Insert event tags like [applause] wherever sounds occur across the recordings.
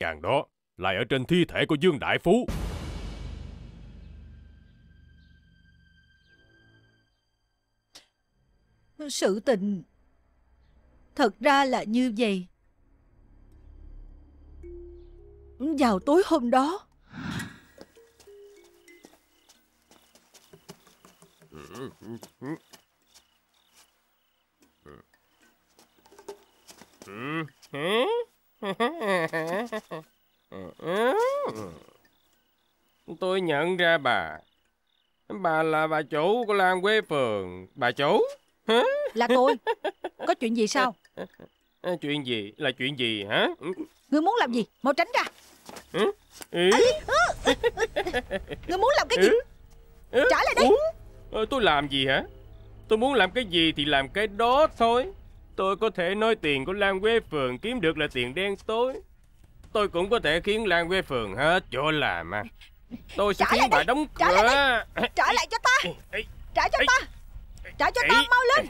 Càng đó lại ở trên thi thể của Dương Đại Phú. Sự tình thật ra là như vậy. Vào tối hôm đó, Hmm? [laughs] Tôi nhận ra bà. Bà là bà chủ của Lan Quế Phường. Bà chủ? Là tôi. Có chuyện gì sao? Chuyện gì? Là chuyện gì hả? người muốn làm gì? Mau tránh ra. Ừ? Ừ. À, muốn làm cái gì? Trả lại đi. Ờ, tôi làm gì hả? Tôi muốn làm cái gì thì làm cái đó thôi. Tôi có thể nói tiền của Lan Quế Phường kiếm được là tiền đen tối. Tôi cũng có thể khiến Lan Quế Phường hết chỗ làm mà. Tôi sẽ trả khiến bà đi. đóng trả cửa. Lại đi. trả lại cho ta. Trả cho ta. Trả cho ta mau lên.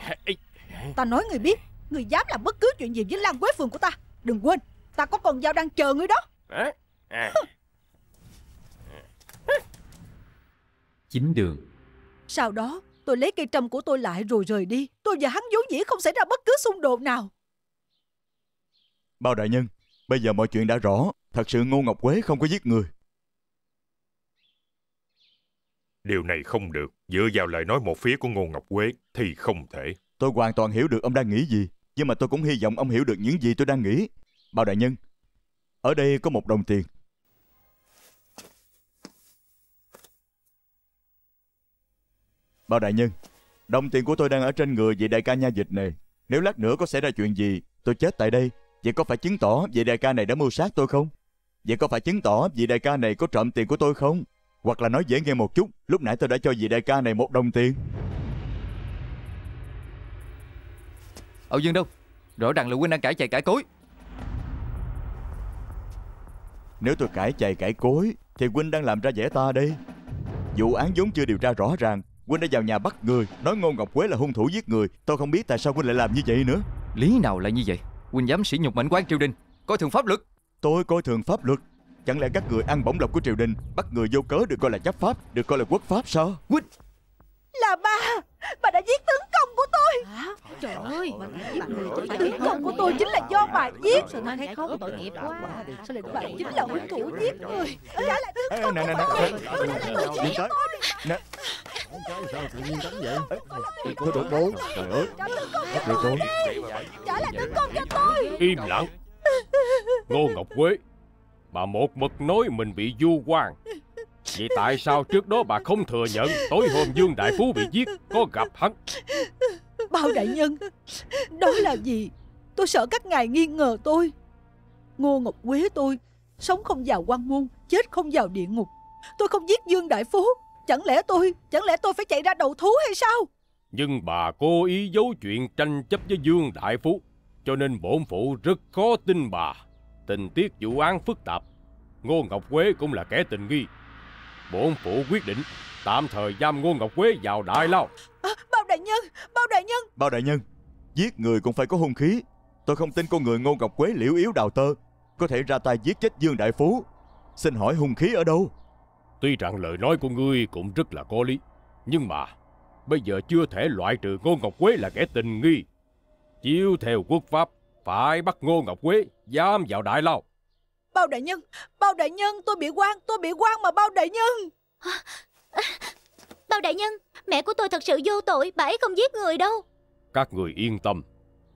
Ta nói người biết, người dám làm bất cứ chuyện gì với Lan Quế Phường của ta. Đừng quên, ta có con dao đang chờ người đó. À. Chính đường Sau đó Tôi lấy cây trầm của tôi lại rồi rời đi. Tôi và hắn vốn dĩ không xảy ra bất cứ xung đột nào. Bao đại nhân, bây giờ mọi chuyện đã rõ. Thật sự Ngô Ngọc Quế không có giết người. Điều này không được. Dựa vào lời nói một phía của Ngô Ngọc Quế thì không thể. Tôi hoàn toàn hiểu được ông đang nghĩ gì. Nhưng mà tôi cũng hy vọng ông hiểu được những gì tôi đang nghĩ. Bao đại nhân, ở đây có một đồng tiền. Bao đại nhân, đồng tiền của tôi đang ở trên người vị đại ca nha dịch này. Nếu lát nữa có xảy ra chuyện gì, tôi chết tại đây. Vậy có phải chứng tỏ vị đại ca này đã mưu sát tôi không? Vậy có phải chứng tỏ vị đại ca này có trộm tiền của tôi không? Hoặc là nói dễ nghe một chút, lúc nãy tôi đã cho vị đại ca này một đồng tiền. Âu Dương đâu? Rõ ràng là Quynh đang cãi chạy cãi cối. Nếu tôi cãi chạy cãi cối, thì Quynh đang làm ra vẻ ta đi Vụ án vốn chưa điều tra rõ ràng, Quynh đã vào nhà bắt người Nói Ngô Ngọc Quế là hung thủ giết người Tôi không biết tại sao Quynh lại làm như vậy nữa Lý nào lại như vậy Quynh dám sỉ nhục mệnh quan triều đình Coi thường pháp luật Tôi coi thường pháp luật Chẳng lẽ các người ăn bổng lộc của triều đình Bắt người vô cớ được coi là chấp pháp Được coi là quốc pháp sao Quynh Là ba Bà đã giết tướng công của tôi à, Trời ơi Tướng công của tôi chính là do bà giết Mà thấy không tội nghiệp quá Bà chính là hung thủ giết người Trả lại tướng công của tôi Trả lại tôi giết tôi con trai sao tự nhiên đánh vậy tôi tụt bố trời ơi bắt được tôi trả lại đứa con cho tôi im lặng ngô ngọc quế bà một mực nói mình bị du quan Vậy tại sao trước đó bà không thừa nhận Tối hôm Dương Đại Phú bị giết Có gặp hắn Bao đại nhân Đó là gì Tôi sợ các ngài nghi ngờ tôi Ngô Ngọc Quế tôi Sống không vào quan môn Chết không vào địa ngục Tôi không giết Dương Đại Phú Chẳng lẽ tôi Chẳng lẽ tôi phải chạy ra đầu thú hay sao Nhưng bà cố ý giấu chuyện tranh chấp với Dương Đại Phú Cho nên bổn phụ rất khó tin bà Tình tiết vụ án phức tạp Ngô Ngọc Quế cũng là kẻ tình nghi Bổn phụ quyết định Tạm thời giam Ngô Ngọc Quế vào đại lao à, Bao đại nhân Bao đại nhân Bao đại nhân Giết người cũng phải có hung khí Tôi không tin con người Ngô Ngọc Quế liễu yếu đào tơ Có thể ra tay giết chết Dương Đại Phú Xin hỏi hung khí ở đâu Tuy rằng lời nói của ngươi cũng rất là có lý, nhưng mà bây giờ chưa thể loại trừ Ngô Ngọc Quế là kẻ tình nghi. Chiếu theo quốc pháp, phải bắt Ngô Ngọc Quế giam vào đại lao. Bao đại nhân, bao đại nhân, tôi bị quan, tôi bị quan mà bao đại nhân. Bao đại nhân, mẹ của tôi thật sự vô tội, bà ấy không giết người đâu. Các người yên tâm,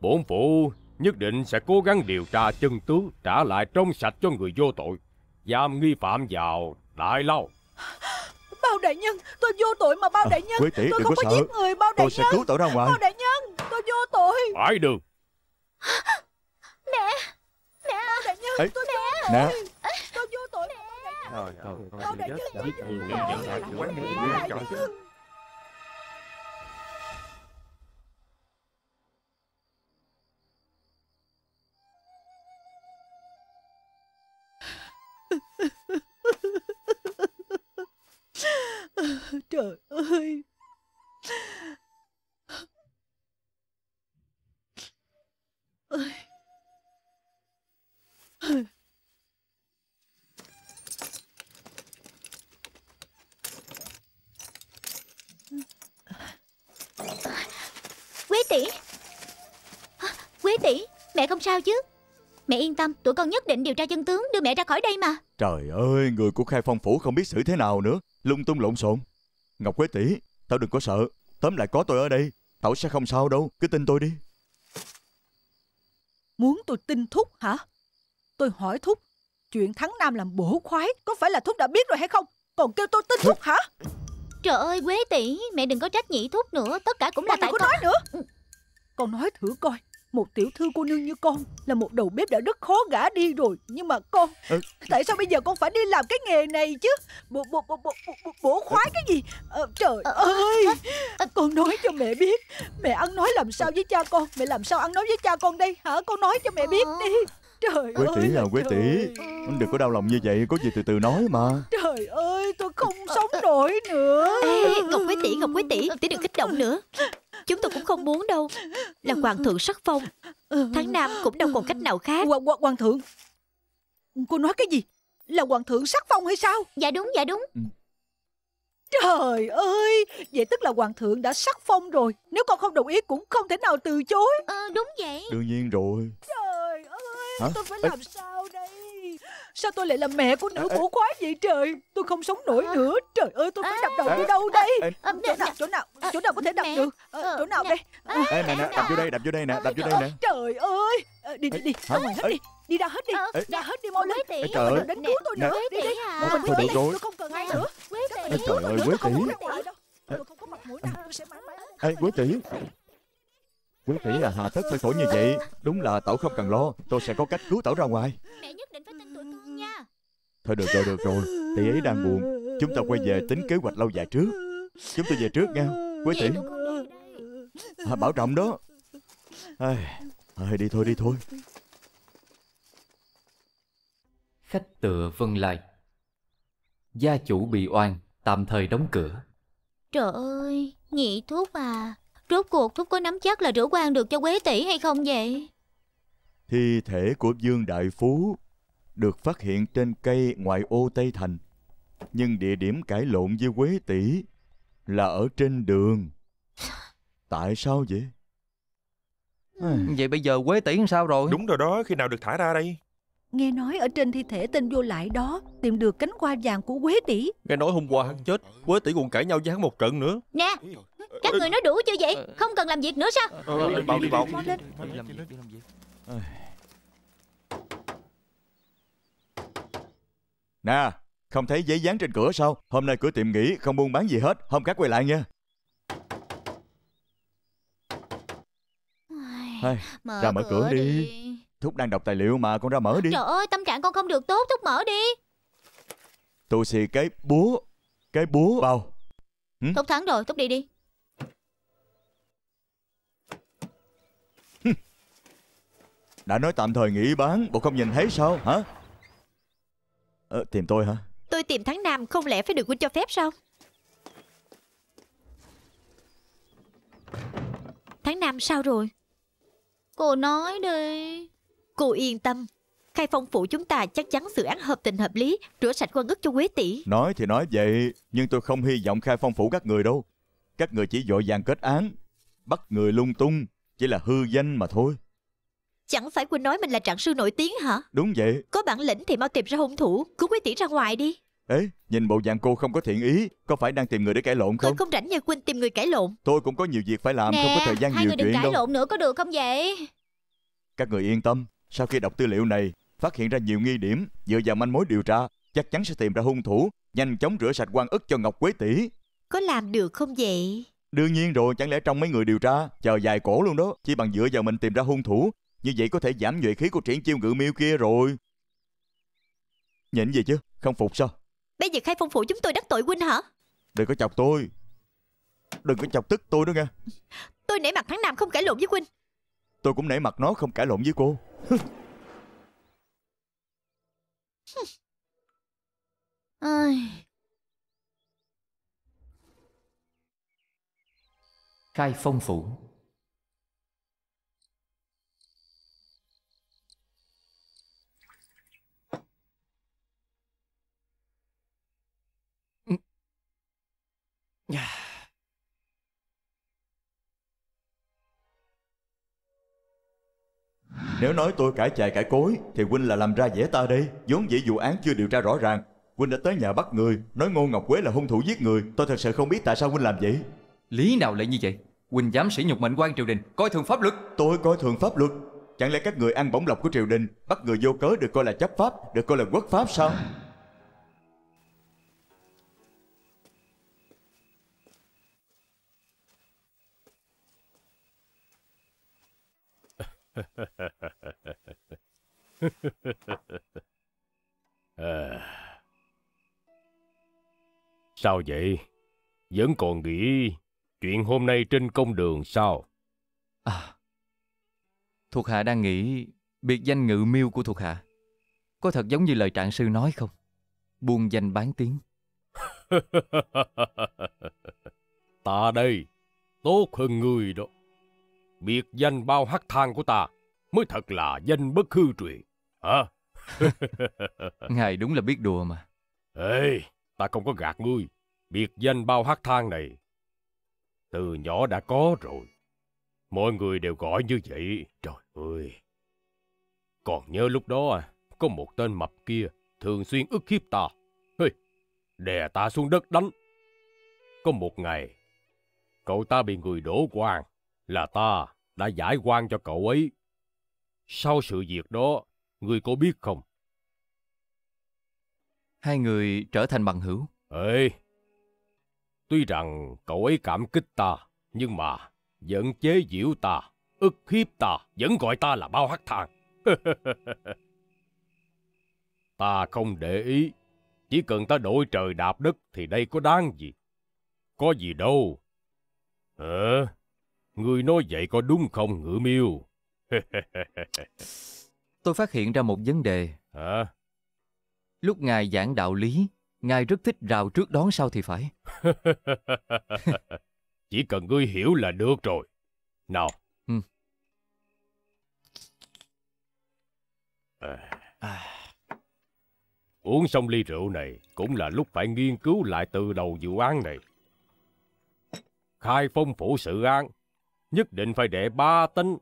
bổn phụ nhất định sẽ cố gắng điều tra chân tướng trả lại trong sạch cho người vô tội, giam nghi phạm vào đại lao. Bao đại nhân Tôi vô tội mà bao à, đại nhân Quế tỷ, Tôi không có, có giết người bao đại tôi nhân Tôi sẽ cứu cậu ra ngoài Bao đại nhân Tôi vô tội Phải được Mẹ Mẹ Bao đại nhân Ê. Tôi mẹ. vô tội Nè Tôi vô tội mẹ. Trời ơi, bao đại nhân Ha ha ha. [laughs] Trời ơi Ôi. Quế tỷ Quế tỷ Mẹ không sao chứ Mẹ yên tâm Tụi con nhất định điều tra chân tướng Đưa mẹ ra khỏi đây mà Trời ơi Người của khai phong phủ không biết xử thế nào nữa lung tung lộn xộn. Ngọc Quế tỷ, tao đừng có sợ, tóm lại có tôi ở đây, tao sẽ không sao đâu, cứ tin tôi đi. Muốn tôi tin Thúc hả? Tôi hỏi Thúc, chuyện thắng Nam làm bổ khoái, có phải là Thúc đã biết rồi hay không? Còn kêu tôi tin Thúc hả? Trời ơi Quế tỷ, mẹ đừng có trách nhị Thúc nữa, tất cả cũng là Mày tại con. đừng có nói nữa. Con nói thử coi, một tiểu thư cô nương như con Là một đầu bếp đã rất khó gả đi rồi Nhưng mà con ừ. Tại sao bây giờ con phải đi làm cái nghề này chứ Bổ, bổ, bổ, bổ, bổ, bổ khoái cái gì à, Trời ờ, ờ. ơi Con nói cho mẹ biết Mẹ ăn nói làm sao với cha con Mẹ làm sao ăn nói với cha con đây hả Con nói cho mẹ biết đi Trời quế tỷ nào quế tỷ Đừng có đau lòng như vậy Có gì từ từ nói mà Trời ơi tôi không sống nổi nữa Ê, Ngọc quế tỷ Ngọc quế tỷ Tỷ đừng kích động nữa Chúng tôi cũng không muốn đâu Là hoàng thượng sắc phong ừ. Tháng năm cũng đâu còn cách nào khác Ho ho Hoàng thượng Cô nói cái gì Là hoàng thượng sắc phong hay sao Dạ đúng, dạ đúng ừ. Trời ơi Vậy tức là hoàng thượng đã sắc phong rồi Nếu con không đồng ý cũng không thể nào từ chối Ờ đúng vậy Đương nhiên rồi Trời ơi Hả? tôi phải Ê. làm sao đây Sao tôi lại là mẹ của nữ vũ khoái vậy trời Tôi không sống nổi ờ. nữa Trời ơi tôi phải đập đầu tôi ờ. đâu đây ờ, Chỗ nào chỗ nào chỗ nào có thể đập được Chỗ nào đây Ê nè nè đập vô đây đập vô đây nè đập vô đây nè Trời ơi Đi đi đi ra ngoài hết đi đi ra hết đi ờ, ra hết đi mau lên tỷ trời ơi đến cứu tôi nữa đi đi à. thôi được rồi tôi không cần ai nữa trời ơi quế tỷ tôi ê quế tỷ Quý tỷ à, hà tất phải khổ như vậy Đúng là tẩu không cần lo Tôi sẽ có cách cứu tẩu ra ngoài Mẹ nhất định phải Thôi được rồi, được rồi Tỷ ấy đang buồn Chúng ta quay về tính kế hoạch lâu dài trước Chúng ta về trước nha quý tỷ à, Bảo trọng đó à, à, Đi thôi, đi thôi Khách tựa vân lại Gia chủ bị oan Tạm thời đóng cửa Trời ơi, nhị thuốc à Rốt cuộc thuốc có nắm chắc là rửa quan được cho quế tỷ hay không vậy? Thi thể của Dương Đại Phú được phát hiện trên cây ngoại ô Tây Thành, nhưng địa điểm cãi lộn với Quế Tỷ là ở trên đường. Tại sao vậy? Vậy bây giờ Quế Tỷ sao rồi? Đúng rồi đó, khi nào được thả ra đây? Nghe nói ở trên thi thể tên vô lại đó Tìm được cánh hoa vàng của Quế Tỷ Nghe nói hôm qua hắn chết Quế Tỷ còn cãi nhau với hắn một trận nữa Nè Các người nói đủ chưa vậy Không cần làm việc nữa sao à, Đi vào đi vào Nè, không thấy giấy dán trên cửa sao? Hôm nay cửa tiệm nghỉ, không buôn bán gì hết. Hôm khác quay lại nha. Hay, mở ra mở cửa, cửa đi. đi. Thúc đang đọc tài liệu mà, con ra mở đi. Trời ơi, tâm trạng con không được tốt, Thúc mở đi. Tôi xì cái búa, cái búa bao. Ừ? Thúc thắng rồi, Thúc đi đi. Đã nói tạm thời nghỉ bán, bộ không nhìn thấy sao, hả? Ờ, tìm tôi hả? Tôi tìm thắng Nam không lẽ phải được huynh cho phép sao? Thắng Nam sao rồi? Cô nói đi. Cô yên tâm. Khai phong phủ chúng ta chắc chắn xử án hợp tình hợp lý, rửa sạch quân ức cho Quế tỷ. Nói thì nói vậy, nhưng tôi không hy vọng khai phong phủ các người đâu. Các người chỉ vội vàng kết án, bắt người lung tung, chỉ là hư danh mà thôi. Chẳng phải Quỳnh nói mình là trạng sư nổi tiếng hả Đúng vậy Có bản lĩnh thì mau tìm ra hung thủ Cứu quý tỷ ra ngoài đi Ê, nhìn bộ dạng cô không có thiện ý Có phải đang tìm người để cãi lộn không Tôi không rảnh như Quỳnh tìm người cãi lộn Tôi cũng có nhiều việc phải làm Nè, Không có thời gian hai nhiều người đừng cãi lộn nữa có được không vậy Các người yên tâm Sau khi đọc tư liệu này Phát hiện ra nhiều nghi điểm Dựa vào manh mối điều tra Chắc chắn sẽ tìm ra hung thủ Nhanh chóng rửa sạch quan ức cho Ngọc Quế tỷ Có làm được không vậy Đương nhiên rồi, chẳng lẽ trong mấy người điều tra chờ dài cổ luôn đó, chỉ bằng dựa vào mình tìm ra hung thủ như vậy có thể giảm nhuệ khí của triển chiêu ngự miêu kia rồi Nhìn gì chứ Không phục sao Bây giờ khai phong phủ chúng tôi đắc tội huynh hả Đừng có chọc tôi Đừng có chọc tức tôi nữa nghe Tôi nể mặt thắng Nam không cãi lộn với huynh Tôi cũng nể mặt nó không cãi lộn với cô [laughs] Ai... Khai phong phủ Nếu nói tôi cãi chài cãi cối Thì huynh là làm ra dễ ta đây vốn dĩ vụ án chưa điều tra rõ ràng Huynh đã tới nhà bắt người Nói Ngô Ngọc Quế là hung thủ giết người Tôi thật sự không biết tại sao Huynh làm vậy Lý nào lại như vậy Huynh dám sỉ nhục mệnh quan triều đình Coi thường pháp luật Tôi coi thường pháp luật Chẳng lẽ các người ăn bổng lộc của triều đình Bắt người vô cớ được coi là chấp pháp Được coi là quốc pháp sao à. [laughs] Sao vậy? Vẫn còn nghĩ chuyện hôm nay trên công đường sao? À, thuộc hạ đang nghĩ biệt danh ngự miêu của thuộc hạ có thật giống như lời trạng sư nói không? Buông danh bán tiếng. [laughs] Ta đây, tốt hơn người đó biệt danh bao hắc thang của ta mới thật là danh bất hư truyền. Hả? [laughs] Ngài đúng là biết đùa mà. Ê, ta không có gạt ngươi. Biệt danh bao hắc thang này, từ nhỏ đã có rồi. Mọi người đều gọi như vậy. Trời ơi! Còn nhớ lúc đó à, có một tên mập kia thường xuyên ức hiếp ta. Hê, đè ta xuống đất đánh. Có một ngày, cậu ta bị người đổ quan là ta đã giải quan cho cậu ấy. Sau sự việc đó, ngươi có biết không? Hai người trở thành bằng hữu. Ê! Tuy rằng cậu ấy cảm kích ta, nhưng mà vẫn chế giễu ta, ức hiếp ta, vẫn gọi ta là bao hắc thang. [laughs] ta không để ý, chỉ cần ta đổi trời đạp đất thì đây có đáng gì? Có gì đâu. Hả? À? Ngươi nói vậy có đúng không ngựa miêu? [laughs] Tôi phát hiện ra một vấn đề. Hả? Lúc Ngài giảng đạo lý, Ngài rất thích rào trước đón sau thì phải. [laughs] Chỉ cần ngươi hiểu là được rồi. Nào. Ừ. À. Uống xong ly rượu này cũng là lúc phải nghiên cứu lại từ đầu vụ án này. Khai phong phủ sự án nhất định phải để ba tánh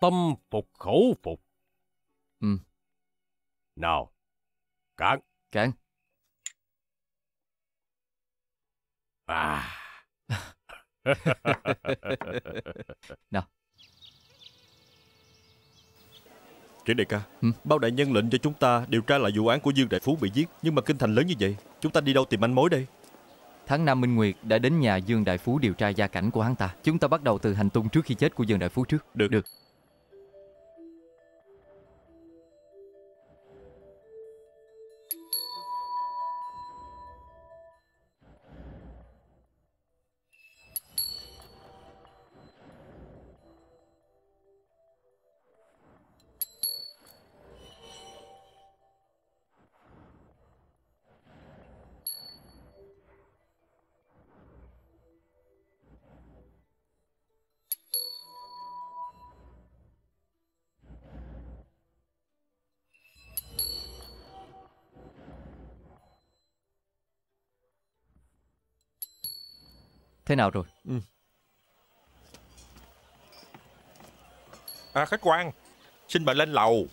tâm phục khẩu phục. Ừ. Nào, cạn. Cạn. À. [laughs] Nào. Triển đại ca, ừ? bao đại nhân lệnh cho chúng ta điều tra lại vụ án của Dương Đại Phú bị giết. Nhưng mà kinh thành lớn như vậy, chúng ta đi đâu tìm manh mối đây? Tháng năm Minh Nguyệt đã đến nhà Dương Đại Phú điều tra gia cảnh của hắn ta. Chúng ta bắt đầu từ hành tung trước khi chết của Dương Đại Phú trước. Được. Được. Thế nào rồi? Ừ. À khách quan, xin bà lên lầu.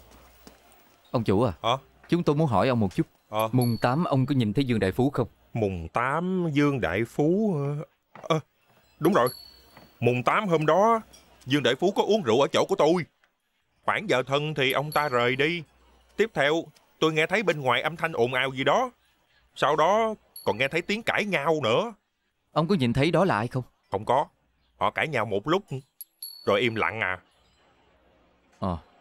Ông chủ à, Hả? Ờ. chúng tôi muốn hỏi ông một chút. Ờ. Mùng 8 ông có nhìn thấy Dương Đại Phú không? Mùng 8 Dương Đại Phú... À, đúng rồi, mùng 8 hôm đó Dương Đại Phú có uống rượu ở chỗ của tôi. Khoảng giờ thân thì ông ta rời đi. Tiếp theo, tôi nghe thấy bên ngoài âm thanh ồn ào gì đó. Sau đó còn nghe thấy tiếng cãi nhau nữa. Ông có nhìn thấy đó là ai không? Không có Họ cãi nhau một lúc Rồi im lặng à Ờ à.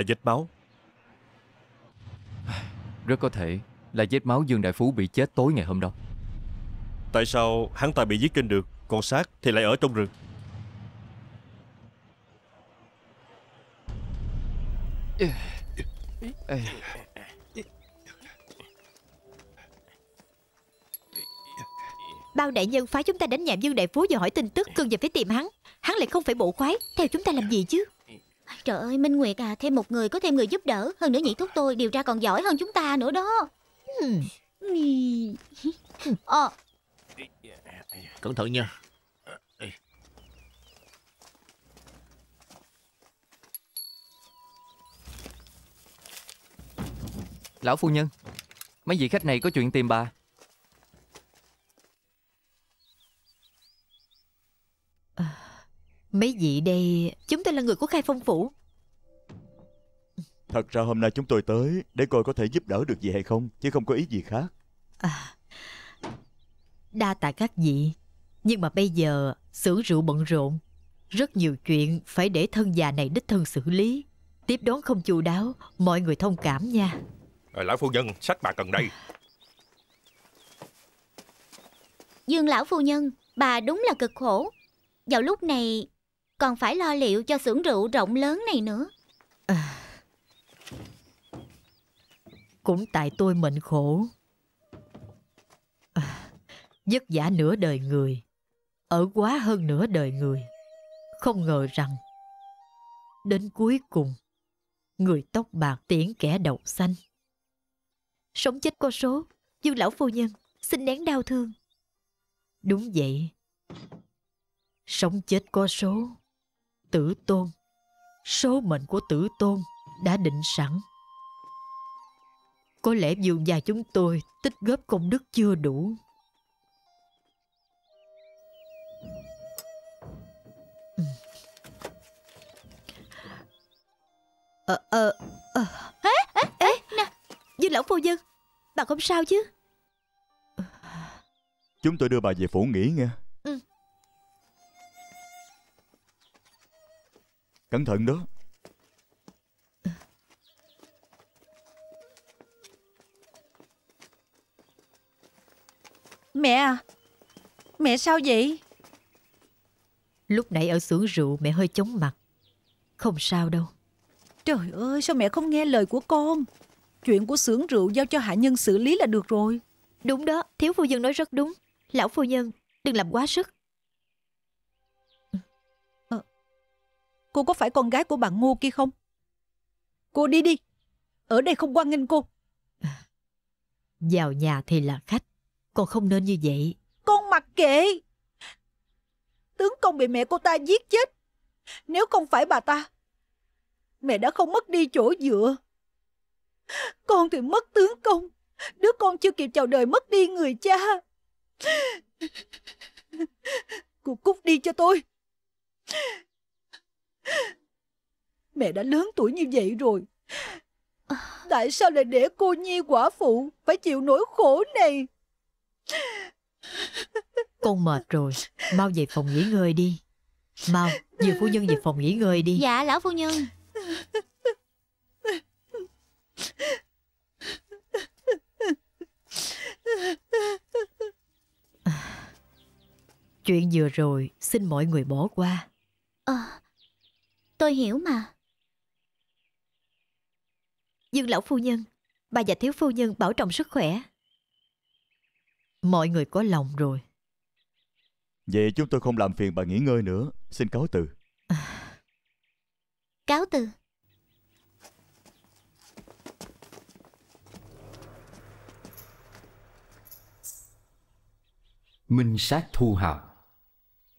là vết máu Rất có thể là vết máu Dương Đại Phú bị chết tối ngày hôm đó Tại sao hắn ta bị giết trên đường Còn xác thì lại ở trong rừng Bao đại nhân phái chúng ta đến nhà Dương Đại Phú và hỏi tin tức Cương giờ phải tìm hắn Hắn lại không phải bộ khoái Theo chúng ta làm gì chứ Trời ơi, Minh Nguyệt à, thêm một người có thêm người giúp đỡ. Hơn nữa nhị thúc tôi điều tra còn giỏi hơn chúng ta nữa đó. à, Cẩn thận nha. Lão phu nhân, mấy vị khách này có chuyện tìm bà. Mấy vị đây Chúng tôi là người của khai phong phủ Thật ra hôm nay chúng tôi tới Để coi có thể giúp đỡ được gì hay không Chứ không có ý gì khác à, Đa tạ các vị Nhưng mà bây giờ xưởng rượu bận rộn Rất nhiều chuyện Phải để thân già này đích thân xử lý Tiếp đón không chu đáo Mọi người thông cảm nha à, Lão phu nhân sách bà cần đây Dương lão phu nhân Bà đúng là cực khổ vào lúc này còn phải lo liệu cho xưởng rượu rộng lớn này nữa à, cũng tại tôi mệnh khổ à, vất vả nửa đời người ở quá hơn nửa đời người không ngờ rằng đến cuối cùng người tóc bạc tiễn kẻ đầu xanh sống chết có số dương lão phu nhân xin nén đau thương đúng vậy sống chết có số tử tôn số mệnh của tử tôn đã định sẵn có lẽ dường nhà chúng tôi tích góp công đức chưa đủ ờ ờ ờ ê ê nè dinh lão phu nhân bà không sao chứ chúng tôi đưa bà về phủ nghỉ nghe Cẩn thận đó Mẹ à Mẹ sao vậy Lúc nãy ở xưởng rượu mẹ hơi chóng mặt Không sao đâu Trời ơi sao mẹ không nghe lời của con Chuyện của xưởng rượu giao cho hạ nhân xử lý là được rồi Đúng đó Thiếu phu nhân nói rất đúng Lão phu nhân đừng làm quá sức Cô có phải con gái của bà ngu kia không? Cô đi đi. Ở đây không quan nghênh cô. vào nhà thì là khách. Con không nên như vậy. Con mặc kệ. Tướng công bị mẹ cô ta giết chết. Nếu không phải bà ta, mẹ đã không mất đi chỗ dựa. Con thì mất tướng công. Đứa con chưa kịp chào đời mất đi người cha. Cô cút đi cho tôi. Mẹ đã lớn tuổi như vậy rồi Tại sao lại để cô Nhi quả phụ Phải chịu nỗi khổ này Con mệt rồi Mau về phòng nghỉ ngơi đi Mau dì phu nhân về phòng nghỉ ngơi đi Dạ lão phu nhân Chuyện vừa rồi Xin mọi người bỏ qua à, Tôi hiểu mà. Dương lão phu nhân, bà và thiếu phu nhân bảo trọng sức khỏe. Mọi người có lòng rồi. Vậy chúng tôi không làm phiền bà nghỉ ngơi nữa. Xin cáo từ. À. Cáo từ. Minh sát thu hào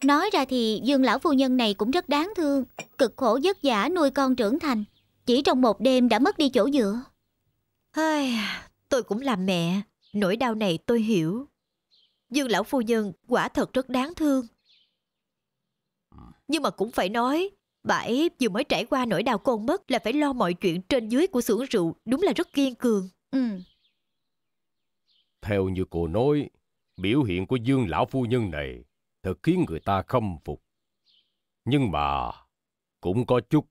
Nói ra thì Dương lão phu nhân này cũng rất đáng thương Cực khổ vất vả nuôi con trưởng thành Chỉ trong một đêm đã mất đi chỗ dựa Ai, Tôi cũng làm mẹ Nỗi đau này tôi hiểu Dương lão phu nhân quả thật rất đáng thương Nhưng mà cũng phải nói Bà ấy vừa mới trải qua nỗi đau con mất Là phải lo mọi chuyện trên dưới của xưởng rượu Đúng là rất kiên cường ừ. Theo như cô nói Biểu hiện của Dương lão phu nhân này thật khiến người ta khâm phục. Nhưng mà cũng có chút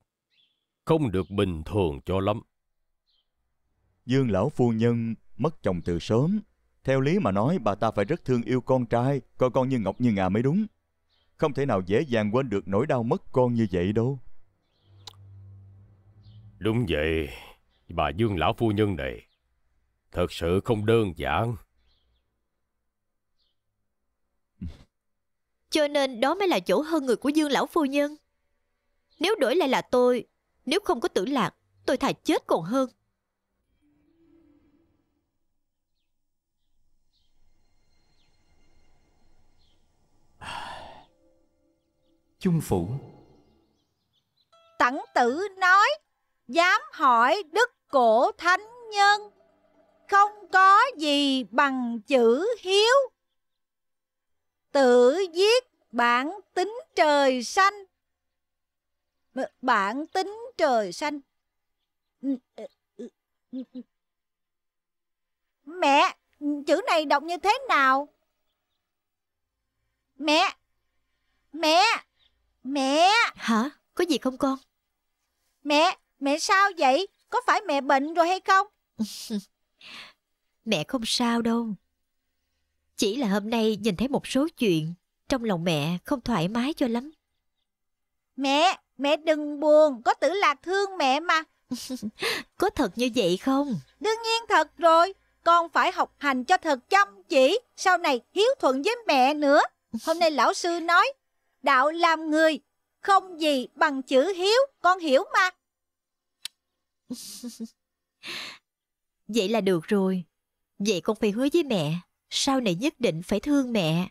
không được bình thường cho lắm. Dương lão phu nhân mất chồng từ sớm. Theo lý mà nói bà ta phải rất thương yêu con trai, coi con như ngọc như ngà mới đúng. Không thể nào dễ dàng quên được nỗi đau mất con như vậy đâu. Đúng vậy, bà Dương lão phu nhân này thật sự không đơn giản. Cho nên đó mới là chỗ hơn người của Dương Lão Phu Nhân. Nếu đổi lại là tôi, nếu không có tử lạc, tôi thà chết còn hơn. [sighs] Chung phủ Tẳng tử nói Dám hỏi đức cổ thánh nhân Không có gì bằng chữ hiếu tự giết bản tính trời xanh. Bản tính trời xanh. Ờ, ừ, ừ, ừ. Mẹ, chữ này đọc như thế nào? Mẹ, mẹ, mẹ. Hả? Có gì không con? Mẹ, mẹ sao vậy? Có phải mẹ bệnh rồi hay không? [laughs] mẹ không sao đâu. Chỉ là hôm nay nhìn thấy một số chuyện, trong lòng mẹ không thoải mái cho lắm. Mẹ, mẹ đừng buồn, có tử lạc thương mẹ mà. [laughs] có thật như vậy không? Đương nhiên thật rồi, con phải học hành cho thật chăm chỉ, sau này hiếu thuận với mẹ nữa. Hôm nay lão sư nói, đạo làm người, không gì bằng chữ hiếu, con hiểu mà. [laughs] Vậy là được rồi. Vậy con phải hứa với mẹ sau này nhất định phải thương mẹ.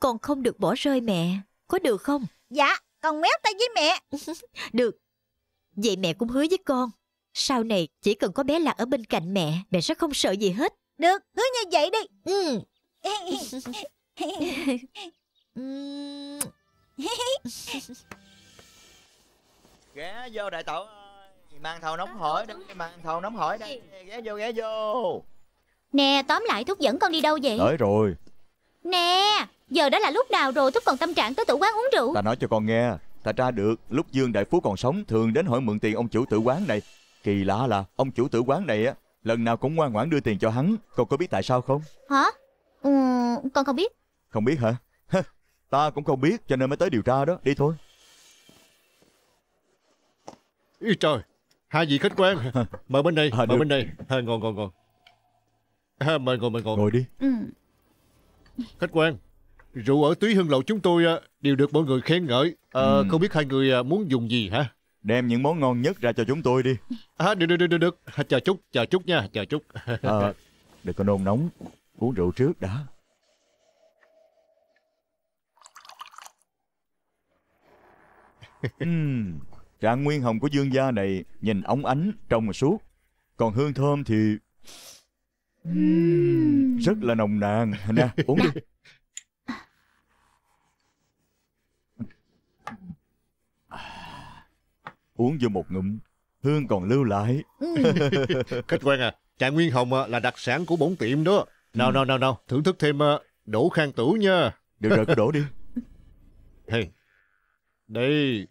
Con không được bỏ rơi mẹ, có được không? Dạ, con méo tay với mẹ. [laughs] được. Vậy mẹ cũng hứa với con, sau này chỉ cần có bé Lạc ở bên cạnh mẹ, mẹ sẽ không sợ gì hết. Được, cứ như vậy đi. Ừ. [laughs] [laughs] ghé vô đại tổ ơi, mang thầu nóng hỏi đây, mang thầu nóng hỏi đây, ghé vô ghé vô. Nè tóm lại Thúc dẫn con đi đâu vậy Tới rồi Nè giờ đó là lúc nào rồi Thúc còn tâm trạng tới tử quán uống rượu Ta nói cho con nghe Ta tra được lúc Dương Đại Phú còn sống Thường đến hỏi mượn tiền ông chủ tử quán này Kỳ lạ là ông chủ tử quán này á Lần nào cũng ngoan ngoãn đưa tiền cho hắn Con có biết tại sao không Hả ừ, Con không biết Không biết hả Ta cũng không biết cho nên mới tới điều tra đó Đi thôi Ý trời Hai vị khách quen Mời bên đây à, Mời được. bên đây à, Ngon ngon ngon ha mời ngồi, mời ngồi. Ngồi đi. Ừ. Khách quan, rượu ở Túy Hương Lầu chúng tôi à, đều được mọi người khen ngợi. À, ừ. Không biết hai người à, muốn dùng gì hả? Đem những món ngon nhất ra cho chúng tôi đi. [laughs] À, được, được, được, được. được. Chờ chút, chờ chút nha, chờ chút. À, đừng có nôn nóng, uống rượu trước đã. uhm, [laughs] trạng nguyên hồng của dương gia này nhìn ống ánh trong suốt còn hương thơm thì rất là nồng nàn nè [laughs] uống đi uống vô một ngụm hương còn lưu lại [laughs] khách quen à trà nguyên hồng à, là đặc sản của bổn tiệm đó nào nào nào nào thưởng thức thêm à, đổ khang tửu nha được rồi cứ đổ đi [laughs] hey đây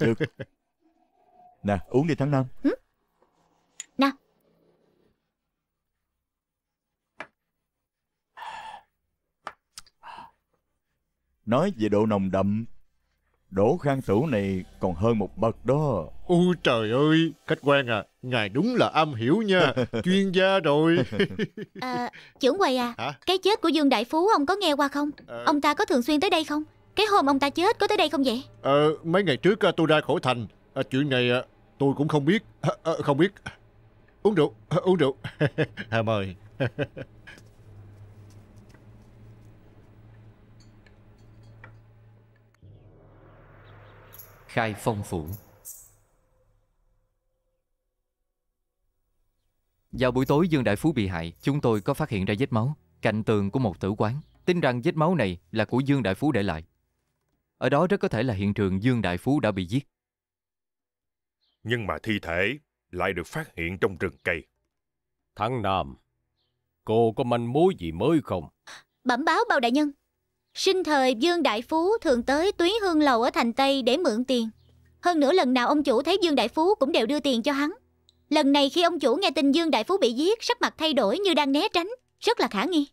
được nè uống đi tháng năm nói về độ nồng đậm. Đỗ Khang tử này còn hơn một bậc đó. U trời ơi, khách quan à, ngài đúng là am hiểu nha, [laughs] chuyên gia rồi. [laughs] à, trưởng quầy à, Hả? cái chết của Dương Đại Phú ông có nghe qua không? À... Ông ta có thường xuyên tới đây không? Cái hôm ông ta chết có tới đây không vậy? à, mấy ngày trước à, tôi ra khỏi thành, à, chuyện này à, tôi cũng không biết, à, không biết. Uống rượu, uống rượu, [laughs] à, mời. khai phong phủ Vào buổi tối Dương Đại Phú bị hại, chúng tôi có phát hiện ra vết máu cạnh tường của một tử quán, tin rằng vết máu này là của Dương Đại Phú để lại. Ở đó rất có thể là hiện trường Dương Đại Phú đã bị giết. Nhưng mà thi thể lại được phát hiện trong rừng cây. Thằng Nam, cô có manh mối gì mới không? Bẩm báo bao đại nhân, Sinh thời Dương Đại Phú thường tới Túy Hương Lầu ở Thành Tây để mượn tiền. Hơn nữa lần nào ông chủ thấy Dương Đại Phú cũng đều đưa tiền cho hắn. Lần này khi ông chủ nghe tin Dương Đại Phú bị giết, sắc mặt thay đổi như đang né tránh, rất là khả nghi.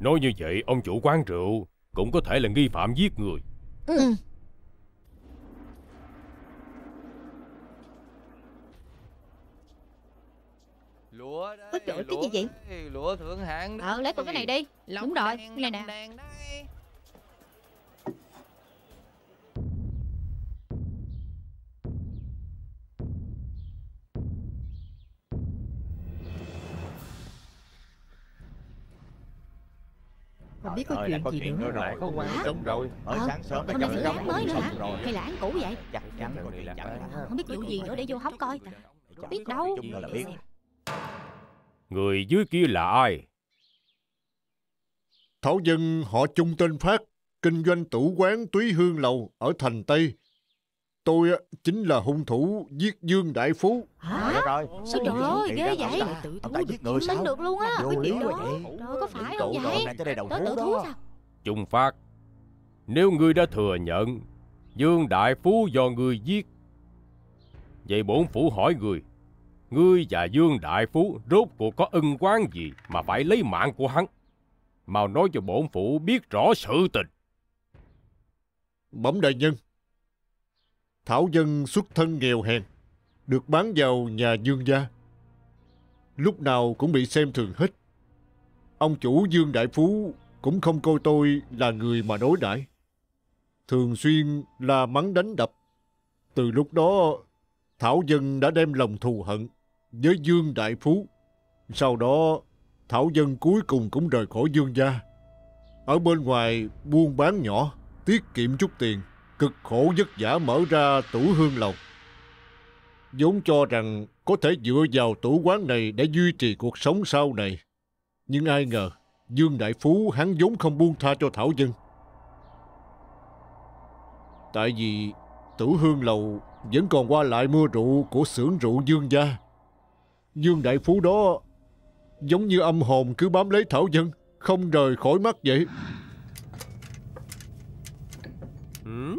Nói như vậy, ông chủ quán rượu cũng có thể là nghi phạm giết người. Ừ. ừ. lụa đấy, có chỗ cái gì vậy lụa thượng hạng đấy. ờ lấy con cái này đi lóng đúng rồi đen, cái này nè Không biết có chuyện có gì chuyện nữa rồi Có quan đúng rồi Ở ờ, ờ, sáng sớm Hôm nay xảy án mới nữa hả Hay là án cũ vậy Chắc chắn rồi. Không biết vụ gì nữa để vô hóng coi Biết đâu Chung là biết Người dưới kia là ai? Thảo dân họ chung tên Phát, kinh doanh tủ quán Túy Hương Lầu ở thành Tây. Tôi chính là hung thủ giết Dương Đại Phú. Hả? Dạ rồi, sao trời ơi, dạ ghê dạ vậy? Ông ta giết người sao? được luôn á, cái kiểu đó. có phải không vậy? Tới tự thú sao? Trung Phát, nếu ngươi đã thừa nhận Dương Đại Phú do ngươi giết, vậy bổn phủ hỏi ngươi, Ngươi và Dương Đại Phú rốt cuộc có ân quán gì mà phải lấy mạng của hắn? Mau nói cho bổn phủ biết rõ sự tình. Bẩm đại nhân, Thảo Dân xuất thân nghèo hèn, được bán vào nhà Dương gia. Lúc nào cũng bị xem thường hết. Ông chủ Dương Đại Phú cũng không coi tôi là người mà đối đãi Thường xuyên là mắng đánh đập. Từ lúc đó Thảo Dân đã đem lòng thù hận với Dương Đại Phú. Sau đó, Thảo Dân cuối cùng cũng rời khỏi Dương gia. Ở bên ngoài buôn bán nhỏ, tiết kiệm chút tiền, cực khổ vất vả mở ra tủ hương lầu. vốn cho rằng có thể dựa vào tủ quán này để duy trì cuộc sống sau này. Nhưng ai ngờ, Dương Đại Phú hắn vốn không buông tha cho Thảo Dân. Tại vì tủ hương lầu vẫn còn qua lại mua rượu của xưởng rượu Dương gia. Dương Đại Phú đó giống như âm hồn cứ bám lấy Thảo Dân, không rời khỏi mắt vậy. Ừ?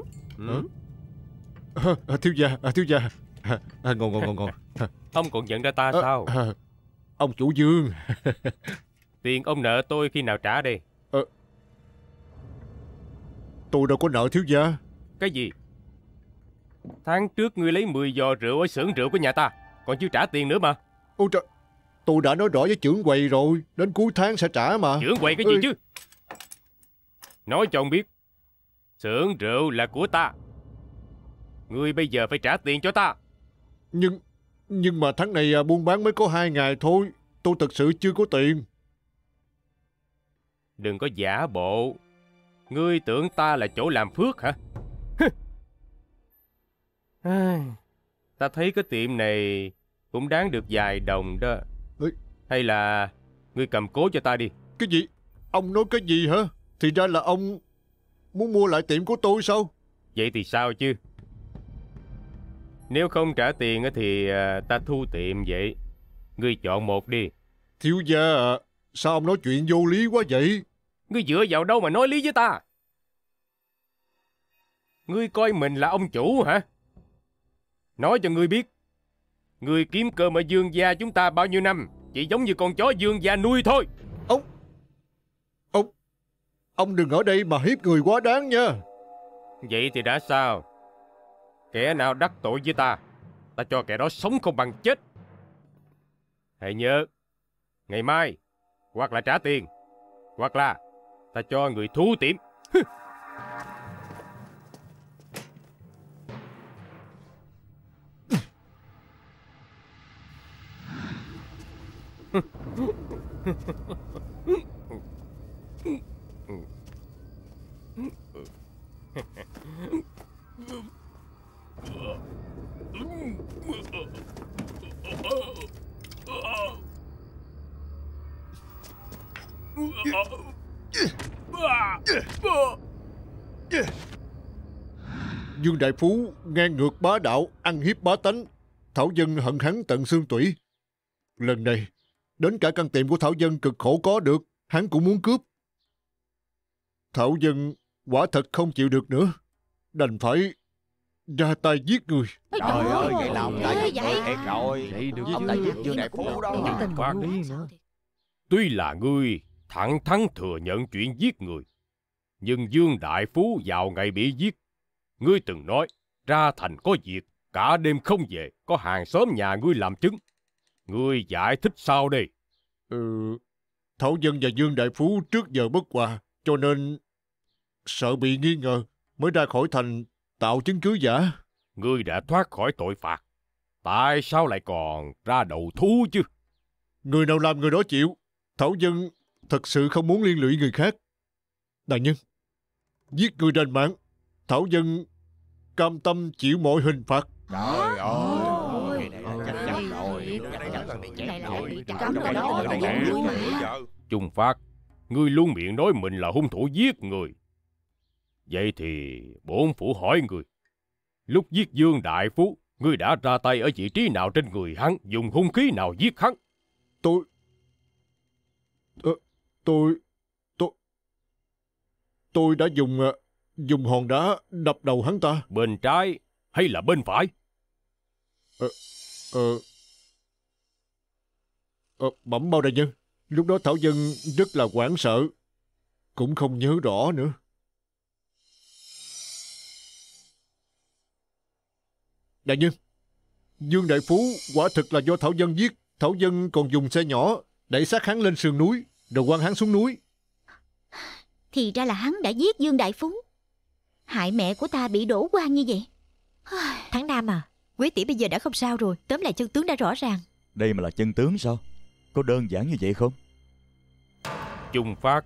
À, thiếu gia, à, thiếu gia, à, à, ngồi ngồi ngồi ông còn nhận ra ta à, sao? ông chủ Dương. [laughs] Tiền ông nợ tôi khi nào trả đây? À, ờ. tôi đâu có nợ thiếu gia. Cái gì? Tháng trước ngươi lấy 10 giò rượu ở xưởng rượu của nhà ta Còn chưa trả tiền nữa mà Ôi trời Tôi đã nói rõ với trưởng quầy rồi Đến cuối tháng sẽ trả mà Trưởng quầy cái gì Ê. chứ Nói cho ông biết Xưởng rượu là của ta Ngươi bây giờ phải trả tiền cho ta Nhưng Nhưng mà tháng này à, buôn bán mới có hai ngày thôi Tôi thật sự chưa có tiền Đừng có giả bộ Ngươi tưởng ta là chỗ làm phước hả Ta thấy cái tiệm này cũng đáng được vài đồng đó. Ê. Hay là ngươi cầm cố cho ta đi. Cái gì? Ông nói cái gì hả? Thì ra là ông muốn mua lại tiệm của tôi sao? Vậy thì sao chứ? Nếu không trả tiền thì à, ta thu tiệm vậy. Ngươi chọn một đi. Thiếu gia à, sao ông nói chuyện vô lý quá vậy? Ngươi dựa vào đâu mà nói lý với ta? Ngươi coi mình là ông chủ hả? Nói cho ngươi biết, người kiếm cơm ở dương gia chúng ta bao nhiêu năm, chỉ giống như con chó dương gia nuôi thôi. Ông, ông, ông đừng ở đây mà hiếp người quá đáng nha. Vậy thì đã sao? Kẻ nào đắc tội với ta, ta cho kẻ đó sống không bằng chết. Hãy nhớ, ngày mai, hoặc là trả tiền, hoặc là ta cho người thú tiệm. Dương Đại Phú ngang ngược bá đạo, ăn hiếp bá tánh, Thảo Dân hận hắn tận xương tủy. Lần này, Đến cả căn tiệm của Thảo Dân cực khổ có được, hắn cũng muốn cướp. Thảo Dân quả thật không chịu được nữa. Đành phải ra tay giết người. Trời, ơi, vậy là ông ta giết người thiệt rồi. Vậy được ông ta giết Dương Đại Phú đâu. Bác đi nữa. Tuy là ngươi thẳng thắn thừa nhận chuyện giết người, nhưng Dương Đại Phú vào ngày bị giết, ngươi từng nói ra thành có việc, cả đêm không về, có hàng xóm nhà ngươi làm chứng. Ngươi giải thích sao đi? Ừ, Thảo Dân và Dương Đại Phú trước giờ bất hòa, cho nên sợ bị nghi ngờ mới ra khỏi thành tạo chứng cứ giả. Ngươi đã thoát khỏi tội phạt, tại sao lại còn ra đầu thú chứ? Người nào làm người đó chịu, Thảo Dân thật sự không muốn liên lụy người khác. Đại nhân, giết người đền mạng, Thảo Dân cam tâm chịu mọi hình phạt. Trời ơi! Cấm rồi đó dạ. Trung Phát Ngươi luôn miệng nói mình là hung thủ giết người Vậy thì bổn phủ hỏi ngươi Lúc giết Dương Đại Phú Ngươi đã ra tay ở vị trí nào trên người hắn Dùng hung khí nào giết hắn Tôi Tôi Tôi Tôi, tôi đã dùng ờ, Dùng hòn đá đập đầu hắn ta Bên trái hay là bên phải Ờ Ờ Ờ, bẩm bao đại nhân, lúc đó Thảo Dân rất là hoảng sợ, cũng không nhớ rõ nữa. Đại nhân, Dương Đại Phú quả thực là do Thảo Dân giết. Thảo Dân còn dùng xe nhỏ đẩy xác hắn lên sườn núi, rồi quăng hắn xuống núi. Thì ra là hắn đã giết Dương Đại Phú. Hại mẹ của ta bị đổ quan như vậy. Tháng Nam à, Quý tỷ bây giờ đã không sao rồi, tóm lại chân tướng đã rõ ràng. Đây mà là chân tướng sao? Có đơn giản như vậy không? Trung Phát,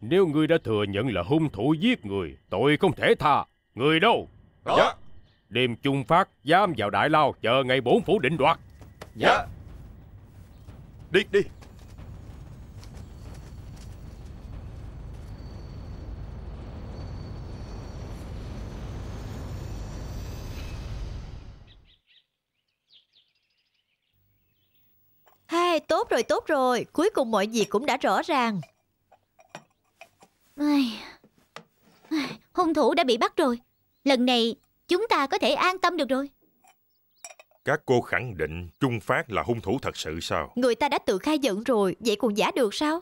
nếu ngươi đã thừa nhận là hung thủ giết người, tội không thể tha. Người đâu? Có. Dạ. dạ. Đêm Trung Phát dám vào đại lao chờ ngày bốn phủ định đoạt. Dạ. dạ. Đi, đi. tốt rồi, tốt rồi. Cuối cùng mọi việc cũng đã rõ ràng. Ai... Hung thủ đã bị bắt rồi. Lần này chúng ta có thể an tâm được rồi. Các cô khẳng định Trung Phát là hung thủ thật sự sao? Người ta đã tự khai nhận rồi, vậy còn giả được sao?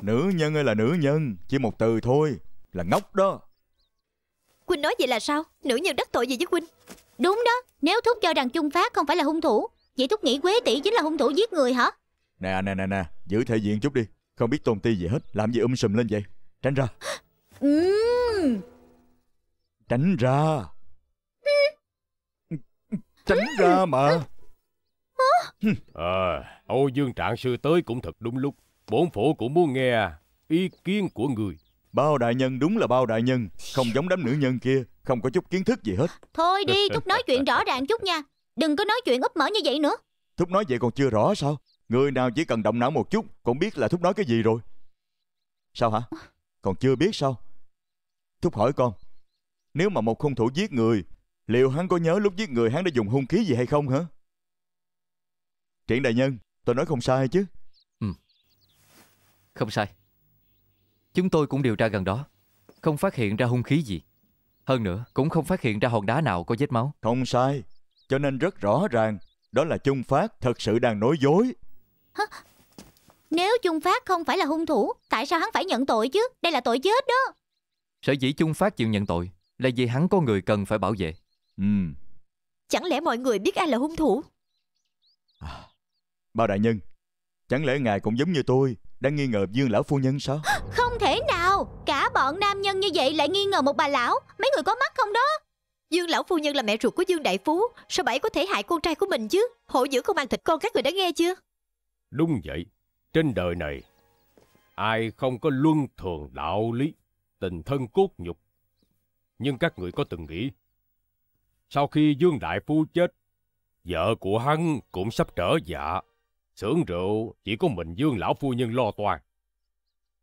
Nữ nhân ơi là nữ nhân, chỉ một từ thôi, là ngốc đó. Quynh nói vậy là sao? Nữ nhân đắc tội gì với Quynh? Đúng đó, nếu thúc cho rằng Trung Phát không phải là hung thủ, Vậy Thúc nghĩ Quế tỷ chính là hung thủ giết người hả? Nè nè nè nè, giữ thể diện chút đi Không biết tôn ti gì hết, làm gì um sùm lên vậy Tránh ra ừ. Tránh ra Tránh ra mà à, Âu Dương Trạng Sư tới cũng thật đúng lúc Bổn phổ cũng muốn nghe ý kiến của người Bao đại nhân đúng là bao đại nhân Không giống đám nữ nhân kia Không có chút kiến thức gì hết Thôi đi chút [laughs] nói chuyện rõ ràng chút nha Đừng có nói chuyện úp mở như vậy nữa Thúc nói vậy còn chưa rõ sao Người nào chỉ cần động não một chút Cũng biết là Thúc nói cái gì rồi Sao hả Còn chưa biết sao Thúc hỏi con Nếu mà một hung thủ giết người Liệu hắn có nhớ lúc giết người hắn đã dùng hung khí gì hay không hả Triển đại nhân Tôi nói không sai chứ ừ. Không sai Chúng tôi cũng điều tra gần đó Không phát hiện ra hung khí gì Hơn nữa cũng không phát hiện ra hòn đá nào có vết máu Không sai cho nên rất rõ ràng, đó là Chung Phát thật sự đang nói dối. Hả? Nếu Chung Phát không phải là hung thủ, tại sao hắn phải nhận tội chứ? Đây là tội chết đó. Sở dĩ Chung Phát chịu nhận tội là vì hắn có người cần phải bảo vệ. Ừ. Chẳng lẽ mọi người biết ai là hung thủ? À, bao đại nhân, chẳng lẽ ngài cũng giống như tôi, đang nghi ngờ Dương lão phu nhân sao? Không thể nào, cả bọn nam nhân như vậy lại nghi ngờ một bà lão, mấy người có mắt không đó? Dương lão phu nhân là mẹ ruột của Dương Đại Phú Sao bảy có thể hại con trai của mình chứ Hổ dữ không ăn thịt con các người đã nghe chưa Đúng vậy Trên đời này Ai không có luân thường đạo lý Tình thân cốt nhục Nhưng các người có từng nghĩ Sau khi Dương Đại Phú chết Vợ của hắn cũng sắp trở dạ Sưởng rượu chỉ có mình Dương lão phu nhân lo toan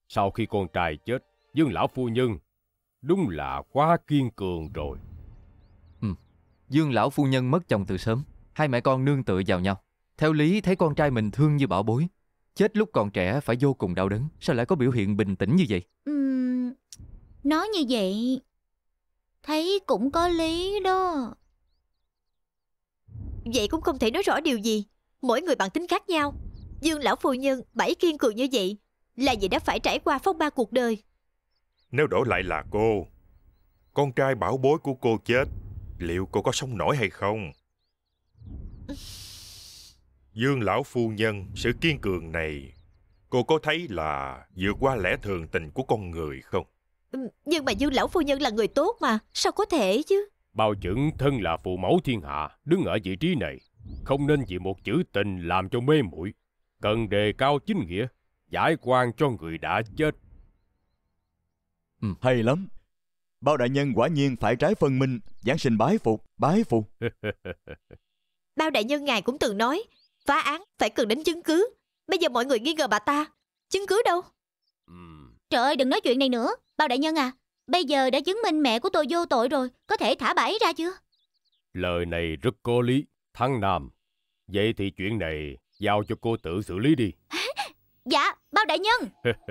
Sau khi con trai chết Dương lão phu nhân Đúng là quá kiên cường rồi Dương lão phu nhân mất chồng từ sớm, hai mẹ con nương tựa vào nhau. Theo lý thấy con trai mình thương như bảo bối, chết lúc còn trẻ phải vô cùng đau đớn, sao lại có biểu hiện bình tĩnh như vậy? Uhm, nói như vậy, thấy cũng có lý đó. Vậy cũng không thể nói rõ điều gì, mỗi người bản tính khác nhau. Dương lão phu nhân bảy kiên cường như vậy là vì đã phải trải qua phong ba cuộc đời. Nếu đổi lại là cô, con trai bảo bối của cô chết liệu cô có sống nổi hay không dương lão phu nhân sự kiên cường này cô có thấy là vượt qua lẽ thường tình của con người không ừ, nhưng mà dương lão phu nhân là người tốt mà sao có thể chứ bao chuẩn thân là phụ mẫu thiên hạ đứng ở vị trí này không nên vì một chữ tình làm cho mê muội cần đề cao chính nghĩa giải quan cho người đã chết ừ, hay lắm Bao đại nhân quả nhiên phải trái phân minh, giảng sinh bái phục, bái phục. [laughs] Bao đại nhân ngài cũng từng nói, phá án phải cần đến chứng cứ. Bây giờ mọi người nghi ngờ bà ta, chứng cứ đâu? Trời ơi, đừng nói chuyện này nữa. Bao đại nhân à, bây giờ đã chứng minh mẹ của tôi vô tội rồi, có thể thả bà ấy ra chưa? Lời này rất có lý, Thăng Nam. Vậy thì chuyện này giao cho cô tự xử lý đi. [laughs] dạ, bao đại nhân. [laughs]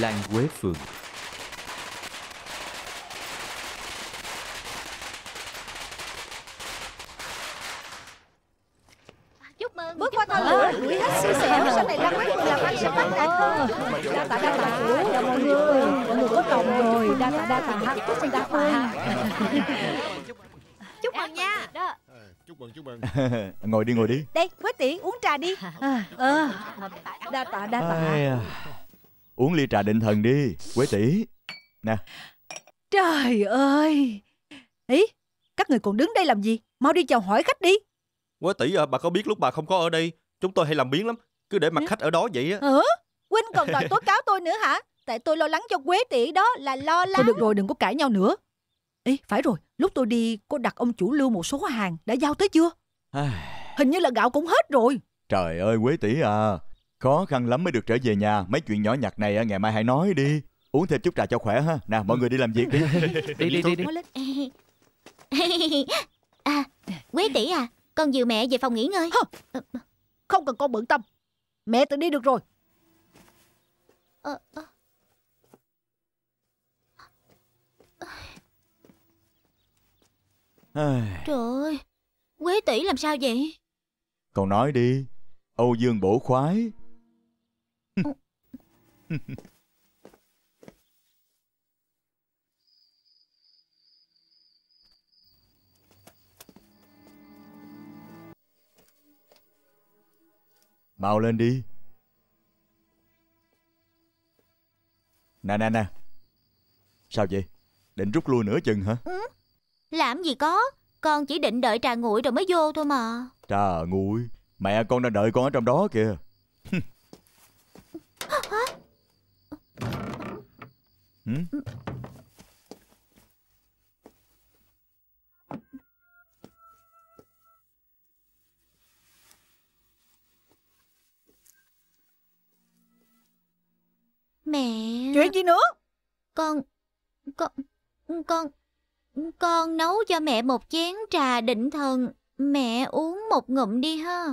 Lan Quế Phường bước qua thang lửa đuổi hết xui xẻo sau này làm ăn làm ăn sẽ phát đạt hơn ờ. đa tạ đa tạ chào dạ, mọi người mọi người có chồng rồi đa tạ đa tạ chúc mừng đa tạ chúc mừng nha chúc mừng chúc mừng [laughs] ngồi đi ngồi đi đây quách tỷ uống trà đi à, ờ. đa tạ đa tạ uống ly trà định thần đi quế tỷ nè trời ơi ý các người còn đứng đây làm gì mau đi chào hỏi khách đi Quế tỷ à, bà có biết lúc bà không có ở đây, chúng tôi hay làm biến lắm, cứ để mặt khách ở đó vậy á. Hả? Huynh còn đòi tố cáo tôi nữa hả? Tại tôi lo lắng cho Quế tỷ đó là lo lắng. Thôi được rồi, đừng có cãi nhau nữa. Ê, phải rồi, lúc tôi đi cô đặt ông chủ lưu một số hàng đã giao tới chưa? Hình như là gạo cũng hết rồi. Trời ơi Quế tỷ à, khó khăn lắm mới được trở về nhà, mấy chuyện nhỏ nhặt này ngày mai hãy nói đi. Uống thêm chút trà cho khỏe ha. Nè, mọi ừ. người đi làm việc đi. [laughs] đi đi đi. đi. [laughs] À, Quế tỷ à, con dìu mẹ về phòng nghỉ ngơi Không cần con bận tâm Mẹ tự đi được rồi ờ, ờ. Trời ơi Quế tỷ làm sao vậy Cậu nói đi Âu Dương bổ khoái [laughs] Mau lên đi. Nè nè nè. Sao vậy? Định rút lui nửa chừng hả? Ừ. Làm gì có. Con chỉ định đợi trà nguội rồi mới vô thôi mà. Trà nguội? Mẹ con đang đợi con ở trong đó kìa. Hả? Mẹ... Chuyện gì nữa? Con... Con... Con... Con nấu cho mẹ một chén trà định thần. Mẹ uống một ngụm đi ha.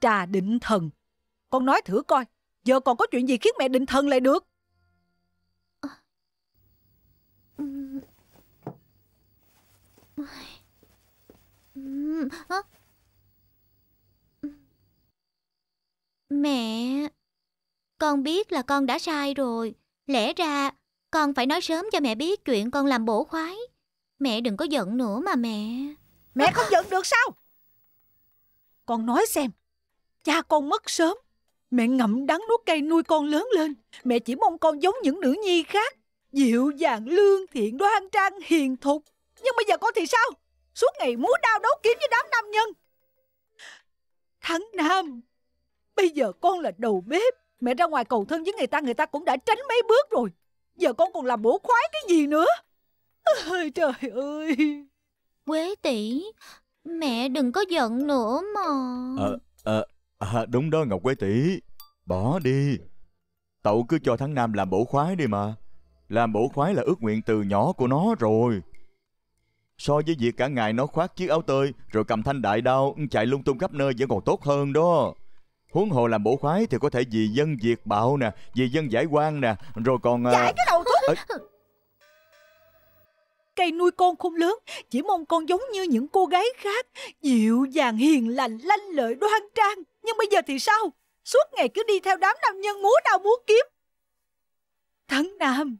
Trà định thần? Con nói thử coi. Giờ còn có chuyện gì khiến mẹ định thần lại được? Mẹ con biết là con đã sai rồi. Lẽ ra con phải nói sớm cho mẹ biết chuyện con làm bổ khoái. Mẹ đừng có giận nữa mà mẹ. Mẹ không giận được sao? Con nói xem, cha con mất sớm. Mẹ ngậm đắng nuốt cay nuôi con lớn lên. Mẹ chỉ mong con giống những nữ nhi khác. Dịu dàng, lương thiện, đoan trang, hiền thục. Nhưng bây giờ con thì sao? Suốt ngày múa đao đấu kiếm với đám nam nhân. Thắng Nam, bây giờ con là đầu bếp Mẹ ra ngoài cầu thân với người ta Người ta cũng đã tránh mấy bước rồi Giờ con còn làm bổ khoái cái gì nữa Ôi trời ơi Quế tỷ Mẹ đừng có giận nữa mà à, à, à, Đúng đó Ngọc Quế tỷ Bỏ đi tậu cứ cho thằng Nam làm bổ khoái đi mà Làm bổ khoái là ước nguyện từ nhỏ của nó rồi So với việc cả ngày nó khoác chiếc áo tơi Rồi cầm thanh đại đao Chạy lung tung khắp nơi vẫn còn tốt hơn đó huống hồ làm bổ khoái thì có thể vì dân diệt bạo nè vì dân giải quan nè rồi còn giải à, cái đầu tôi à... cây nuôi con không lớn chỉ mong con giống như những cô gái khác dịu dàng hiền lành lanh lợi đoan trang nhưng bây giờ thì sao suốt ngày cứ đi theo đám nam nhân múa đao múa kiếm thắng nam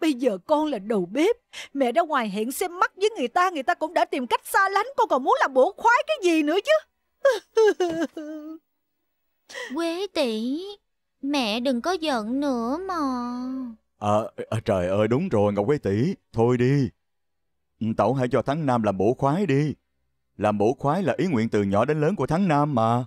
Bây giờ con là đầu bếp Mẹ ra ngoài hẹn xem mắt với người ta Người ta cũng đã tìm cách xa lánh Con còn muốn làm bổ khoái cái gì nữa chứ [laughs] Quế tỷ, mẹ đừng có giận nữa mà. à, à, trời ơi đúng rồi Ngọc Quế tỷ, thôi đi. Ừ, tẩu hãy cho Thắng Nam làm bổ khoái đi. Làm bổ khoái là ý nguyện từ nhỏ đến lớn của Thắng Nam mà.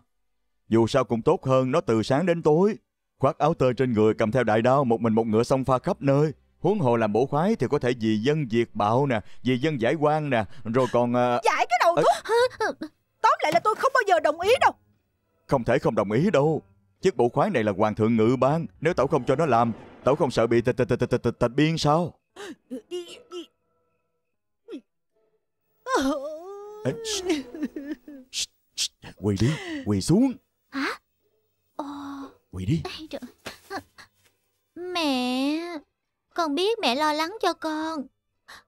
Dù sao cũng tốt hơn nó từ sáng đến tối. Khoác áo tơi trên người cầm theo đại đao một mình một ngựa xông pha khắp nơi huống hồ làm bổ khoái thì có thể vì dân diệt bạo nè vì dân giải quan nè rồi còn uh... giải cái đầu thuốc tóm lại là tôi không bao giờ đồng ý đâu không thể không đồng ý đâu. Chức bộ khoái này là hoàng thượng ngự ban. Nếu tẩu không cho nó làm, tẩu không sợ bị tịch biên sao? quỳ đi, quỳ xuống. Quỳ đi. Mẹ, con biết mẹ lo lắng cho con.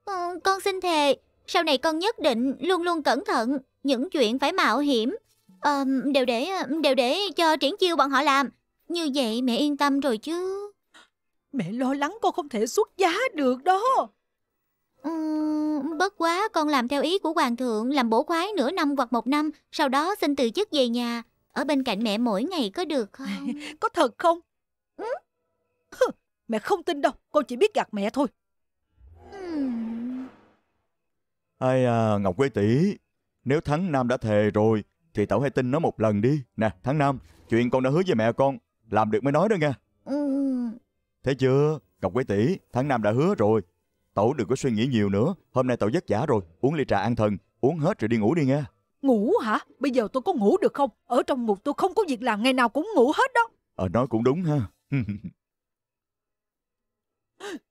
Ừ, con xin thề, sau này con nhất định luôn luôn cẩn thận những chuyện phải mạo hiểm à, đều để đều để cho triển chiêu bọn họ làm như vậy mẹ yên tâm rồi chứ mẹ lo lắng con không thể xuất giá được đó ừ, bất quá con làm theo ý của hoàng thượng làm bổ khoái nửa năm hoặc một năm sau đó xin từ chức về nhà ở bên cạnh mẹ mỗi ngày có được không [laughs] có thật không ừ? mẹ không tin đâu con chỉ biết gạt mẹ thôi ai à ngọc quế tỷ nếu thắng nam đã thề rồi thì tẩu hãy tin nó một lần đi. Nè, tháng năm chuyện con đã hứa với mẹ con, làm được mới nói đó nha. Ừ. Thế chưa? Ngọc Quế tỷ, tháng năm đã hứa rồi. Tẩu đừng có suy nghĩ nhiều nữa, hôm nay tẩu vất vả rồi, uống ly trà an thần, uống hết rồi đi ngủ đi nghe Ngủ hả? Bây giờ tôi có ngủ được không? Ở trong ngục tôi không có việc làm, ngày nào cũng ngủ hết đó. Ờ, à, nói cũng đúng ha. [laughs]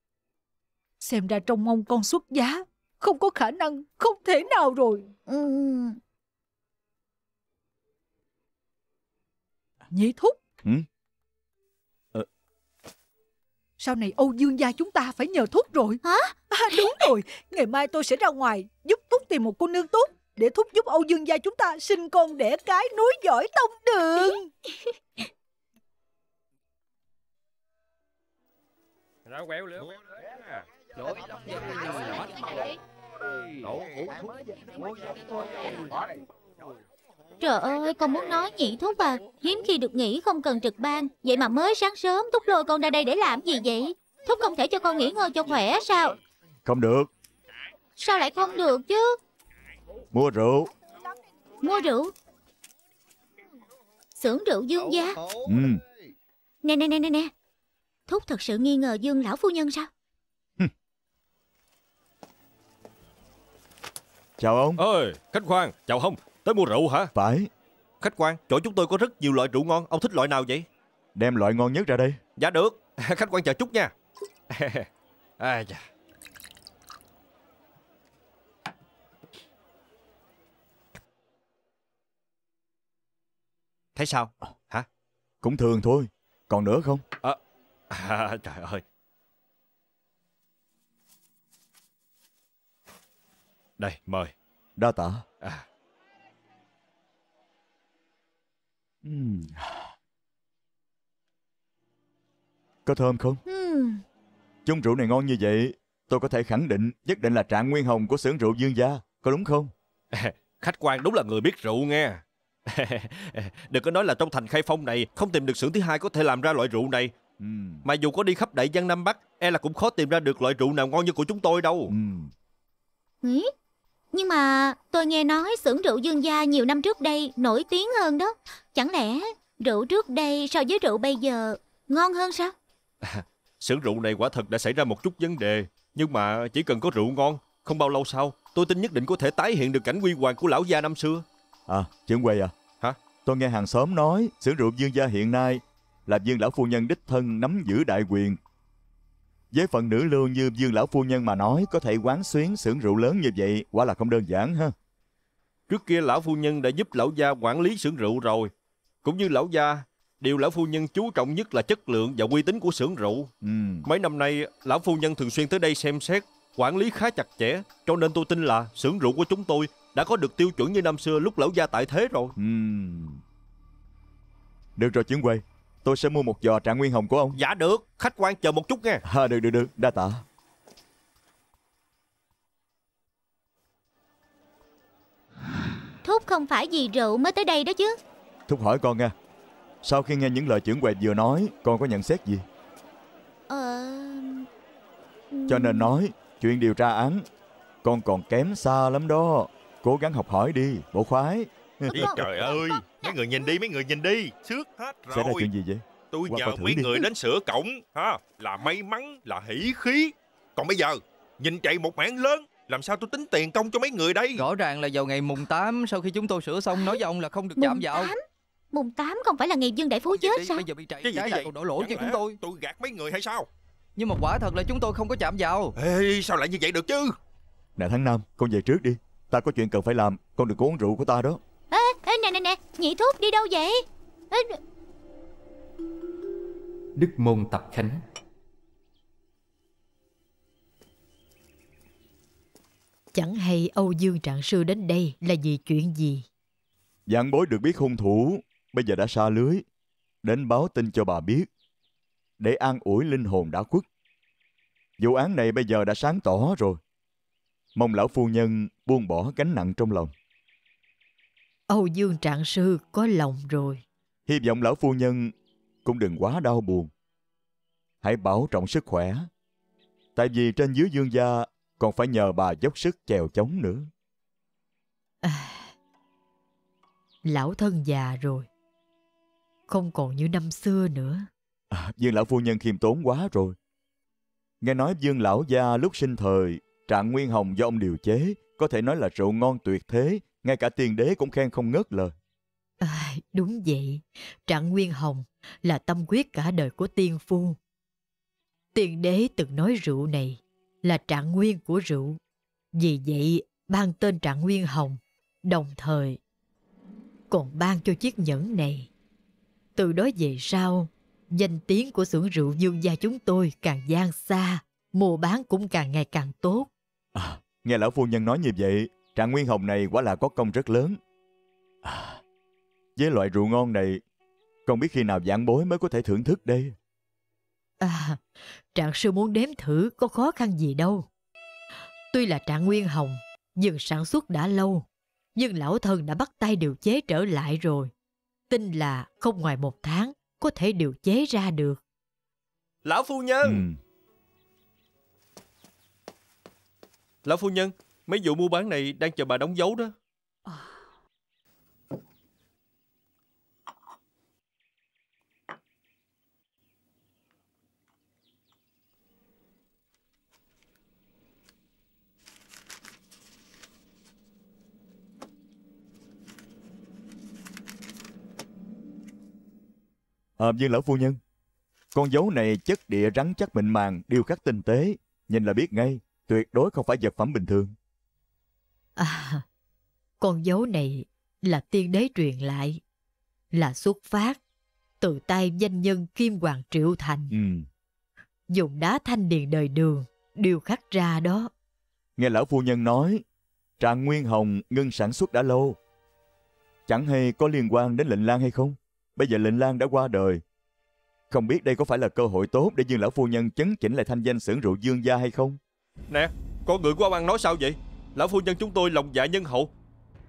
Xem ra trong mong con xuất giá, không có khả năng, không thể nào rồi. Ừ. Nhị thúc ừ? ờ. Sau này Âu Dương gia chúng ta phải nhờ thúc rồi Hả? À, đúng rồi Ngày mai tôi sẽ ra ngoài Giúp thúc tìm một cô nương tốt Để thúc giúp Âu Dương gia chúng ta sinh con đẻ cái núi giỏi tông đường Ra quẹo lửa Lỗi lắm Lỗi Lỗi Lỗi Lỗi Trời ơi, con muốn nói nhị Thúc à Hiếm khi được nghỉ không cần trực ban Vậy mà mới sáng sớm Thúc lôi con ra đây để làm gì vậy Thúc không thể cho con nghỉ ngơi cho khỏe sao Không được Sao lại không được chứ Mua rượu Mua rượu Xưởng rượu Dương gia ừ. Nè nè nè nè nè Thúc thật sự nghi ngờ Dương lão phu nhân sao Chào ông Ơi, Khánh Khoan, chào ông Tới mua rượu hả? Phải Khách quan, chỗ chúng tôi có rất nhiều loại rượu ngon Ông thích loại nào vậy? Đem loại ngon nhất ra đây Dạ được, [laughs] khách quan chờ chút nha à, [laughs] dạ. Thấy sao? Ờ. Hả? Cũng thường thôi Còn nữa không? À, à, [laughs] trời ơi Đây mời Đa tạ à. Có thơm không? Chung rượu này ngon như vậy, tôi có thể khẳng định nhất định là trạng nguyên hồng của xưởng rượu Dương Gia, có đúng không? [laughs] Khách quan đúng là người biết rượu nghe. [laughs] Đừng có nói là trong thành Khai Phong này không tìm được xưởng thứ hai có thể làm ra loại rượu này. Mà dù có đi khắp đại giang Nam Bắc, e là cũng khó tìm ra được loại rượu nào ngon như của chúng tôi đâu. Ừ? Nhưng mà tôi nghe nói xưởng rượu dương gia nhiều năm trước đây nổi tiếng hơn đó. Chẳng lẽ rượu trước đây so với rượu bây giờ ngon hơn sao? À, xưởng rượu này quả thật đã xảy ra một chút vấn đề. Nhưng mà chỉ cần có rượu ngon, không bao lâu sau, tôi tin nhất định có thể tái hiện được cảnh huy hoàng của lão gia năm xưa. À, trưởng quầy à? Hả? Tôi nghe hàng xóm nói xưởng rượu dương gia hiện nay là dương lão phu nhân đích thân nắm giữ đại quyền với phần nữ lưu như Dương Lão Phu Nhân mà nói có thể quán xuyến xưởng rượu lớn như vậy quả là không đơn giản ha. Trước kia Lão Phu Nhân đã giúp Lão Gia quản lý xưởng rượu rồi. Cũng như Lão Gia, điều Lão Phu Nhân chú trọng nhất là chất lượng và uy tín của xưởng rượu. Ừ. Mấy năm nay, Lão Phu Nhân thường xuyên tới đây xem xét, quản lý khá chặt chẽ. Cho nên tôi tin là xưởng rượu của chúng tôi đã có được tiêu chuẩn như năm xưa lúc Lão Gia tại thế rồi. Ừ. Được rồi Chiến quay Tôi sẽ mua một giò trạng nguyên hồng của ông Dạ được Khách quan chờ một chút nghe à, Được được được Đa tạ Thúc không phải vì rượu mới tới đây đó chứ Thúc hỏi con nha Sau khi nghe những lời trưởng quầy vừa nói Con có nhận xét gì Ờ Cho nên nói Chuyện điều tra án Con còn kém xa lắm đó Cố gắng học hỏi đi Bộ khoái Ý, Trời ơi mấy người nhìn đi mấy người nhìn đi xước hết rồi xảy ra chuyện gì vậy tôi Qua nhờ mấy đi. người đến sửa cổng ha là may mắn là hỉ khí còn bây giờ nhìn chạy một mảng lớn làm sao tôi tính tiền công cho mấy người đây rõ ràng là vào ngày mùng 8 sau khi chúng tôi sửa xong nói với ông là không được chạm vào 8? mùng 8 không phải là ngày dương đại phú chết sao bây giờ bị chạy cái gì vậy còn đổ lỗi cho chúng tôi tôi gạt mấy người hay sao nhưng mà quả thật là chúng tôi không có chạm vào Ê, sao lại như vậy được chứ nè tháng năm, con về trước đi ta có chuyện cần phải làm con đừng uống rượu của ta đó Nhị thúc đi đâu vậy Đức môn tập khánh Chẳng hay Âu Dương Trạng Sư đến đây là vì chuyện gì Dạng bối được biết hung thủ Bây giờ đã xa lưới Đến báo tin cho bà biết Để an ủi linh hồn đã khuất Vụ án này bây giờ đã sáng tỏ rồi Mong lão phu nhân buông bỏ gánh nặng trong lòng Âu Dương Trạng Sư có lòng rồi. Hy vọng lão phu nhân cũng đừng quá đau buồn. Hãy bảo trọng sức khỏe. Tại vì trên dưới dương gia còn phải nhờ bà dốc sức chèo chống nữa. À, lão thân già rồi. Không còn như năm xưa nữa. À, dương lão phu nhân khiêm tốn quá rồi. Nghe nói dương lão gia lúc sinh thời, trạng nguyên hồng do ông điều chế, có thể nói là rượu ngon tuyệt thế ngay cả tiền đế cũng khen không ngớt lời. À, đúng vậy, Trạng Nguyên Hồng là tâm quyết cả đời của tiên phu. tiền đế từng nói rượu này là trạng nguyên của rượu. Vì vậy, ban tên trạng nguyên hồng, đồng thời còn ban cho chiếc nhẫn này. Từ đó về sau, danh tiếng của xưởng rượu dương gia chúng tôi càng gian xa, mua bán cũng càng ngày càng tốt. À, nghe lão phu nhân nói như vậy, Trạng Nguyên Hồng này quả là có công rất lớn. À, với loại rượu ngon này, không biết khi nào giảng bối mới có thể thưởng thức đây. À, Trạng Sư muốn đếm thử có khó khăn gì đâu. Tuy là Trạng Nguyên Hồng, nhưng sản xuất đã lâu. Nhưng lão thần đã bắt tay điều chế trở lại rồi. Tin là không ngoài một tháng có thể điều chế ra được. Lão phu nhân! Ừ. Lão phu nhân, Mấy vụ mua bán này đang chờ bà đóng dấu đó À, nhưng à, lão phu nhân, con dấu này chất địa rắn chắc mịn màng, điêu khắc tinh tế, nhìn là biết ngay, tuyệt đối không phải vật phẩm bình thường. À, con dấu này là tiên đế truyền lại, là xuất phát từ tay danh nhân Kim Hoàng Triệu Thành. Ừ. Dùng đá thanh điền đời đường, điều khắc ra đó. Nghe lão phu nhân nói, Trạng Nguyên Hồng ngưng sản xuất đã lâu. Chẳng hay có liên quan đến lệnh lan hay không? Bây giờ lệnh lan đã qua đời. Không biết đây có phải là cơ hội tốt để Dương Lão Phu Nhân chấn chỉnh lại thanh danh xưởng rượu Dương Gia hay không? Nè, con người của ông ăn nói sao vậy? Lão phu nhân chúng tôi lòng dạ nhân hậu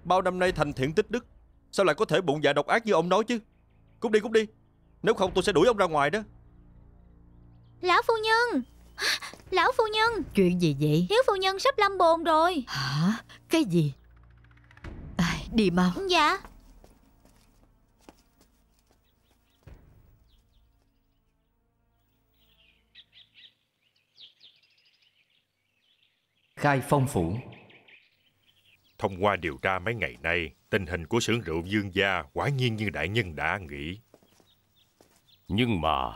Bao năm nay thành thiện tích đức Sao lại có thể bụng dạ độc ác như ông nói chứ Cút đi cút đi Nếu không tôi sẽ đuổi ông ra ngoài đó Lão phu nhân Lão phu nhân Chuyện gì vậy Hiếu phu nhân sắp lâm bồn rồi Hả Cái gì à, Đi mau Dạ Khai phong phủ Thông qua điều tra mấy ngày nay, tình hình của xưởng rượu Dương Gia quả nhiên như đại nhân đã nghĩ. Nhưng mà,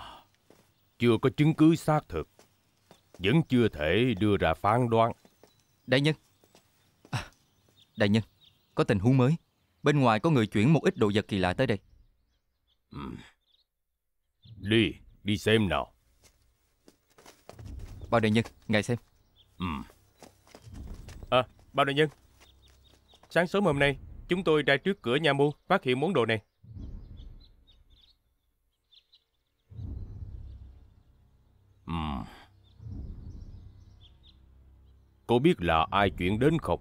chưa có chứng cứ xác thực, vẫn chưa thể đưa ra phán đoán. Đại nhân, à, đại nhân, có tình huống mới. Bên ngoài có người chuyển một ít đồ vật kỳ lạ tới đây. Đi, đi xem nào. Bao đại nhân, ngài xem. Ừ. À, bao đại nhân, Sáng sớm hôm nay, chúng tôi ra trước cửa nhà muôn phát hiện món đồ này. Uhm. Cô biết là ai chuyển đến không?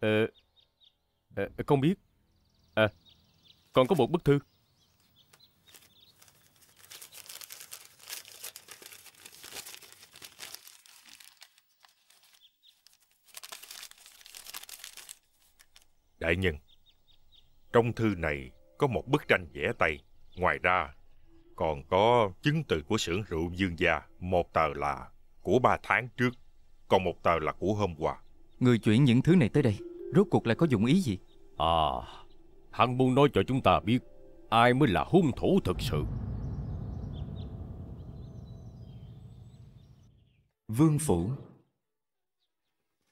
Ờ, ờ không biết. À, còn có một bức thư. Đại nhân, trong thư này có một bức tranh vẽ tay. Ngoài ra, còn có chứng từ của xưởng rượu dương gia. Một tờ là của ba tháng trước, còn một tờ là của hôm qua. Người chuyển những thứ này tới đây, rốt cuộc lại có dụng ý gì? À, hắn muốn nói cho chúng ta biết ai mới là hung thủ thực sự. Vương Phủ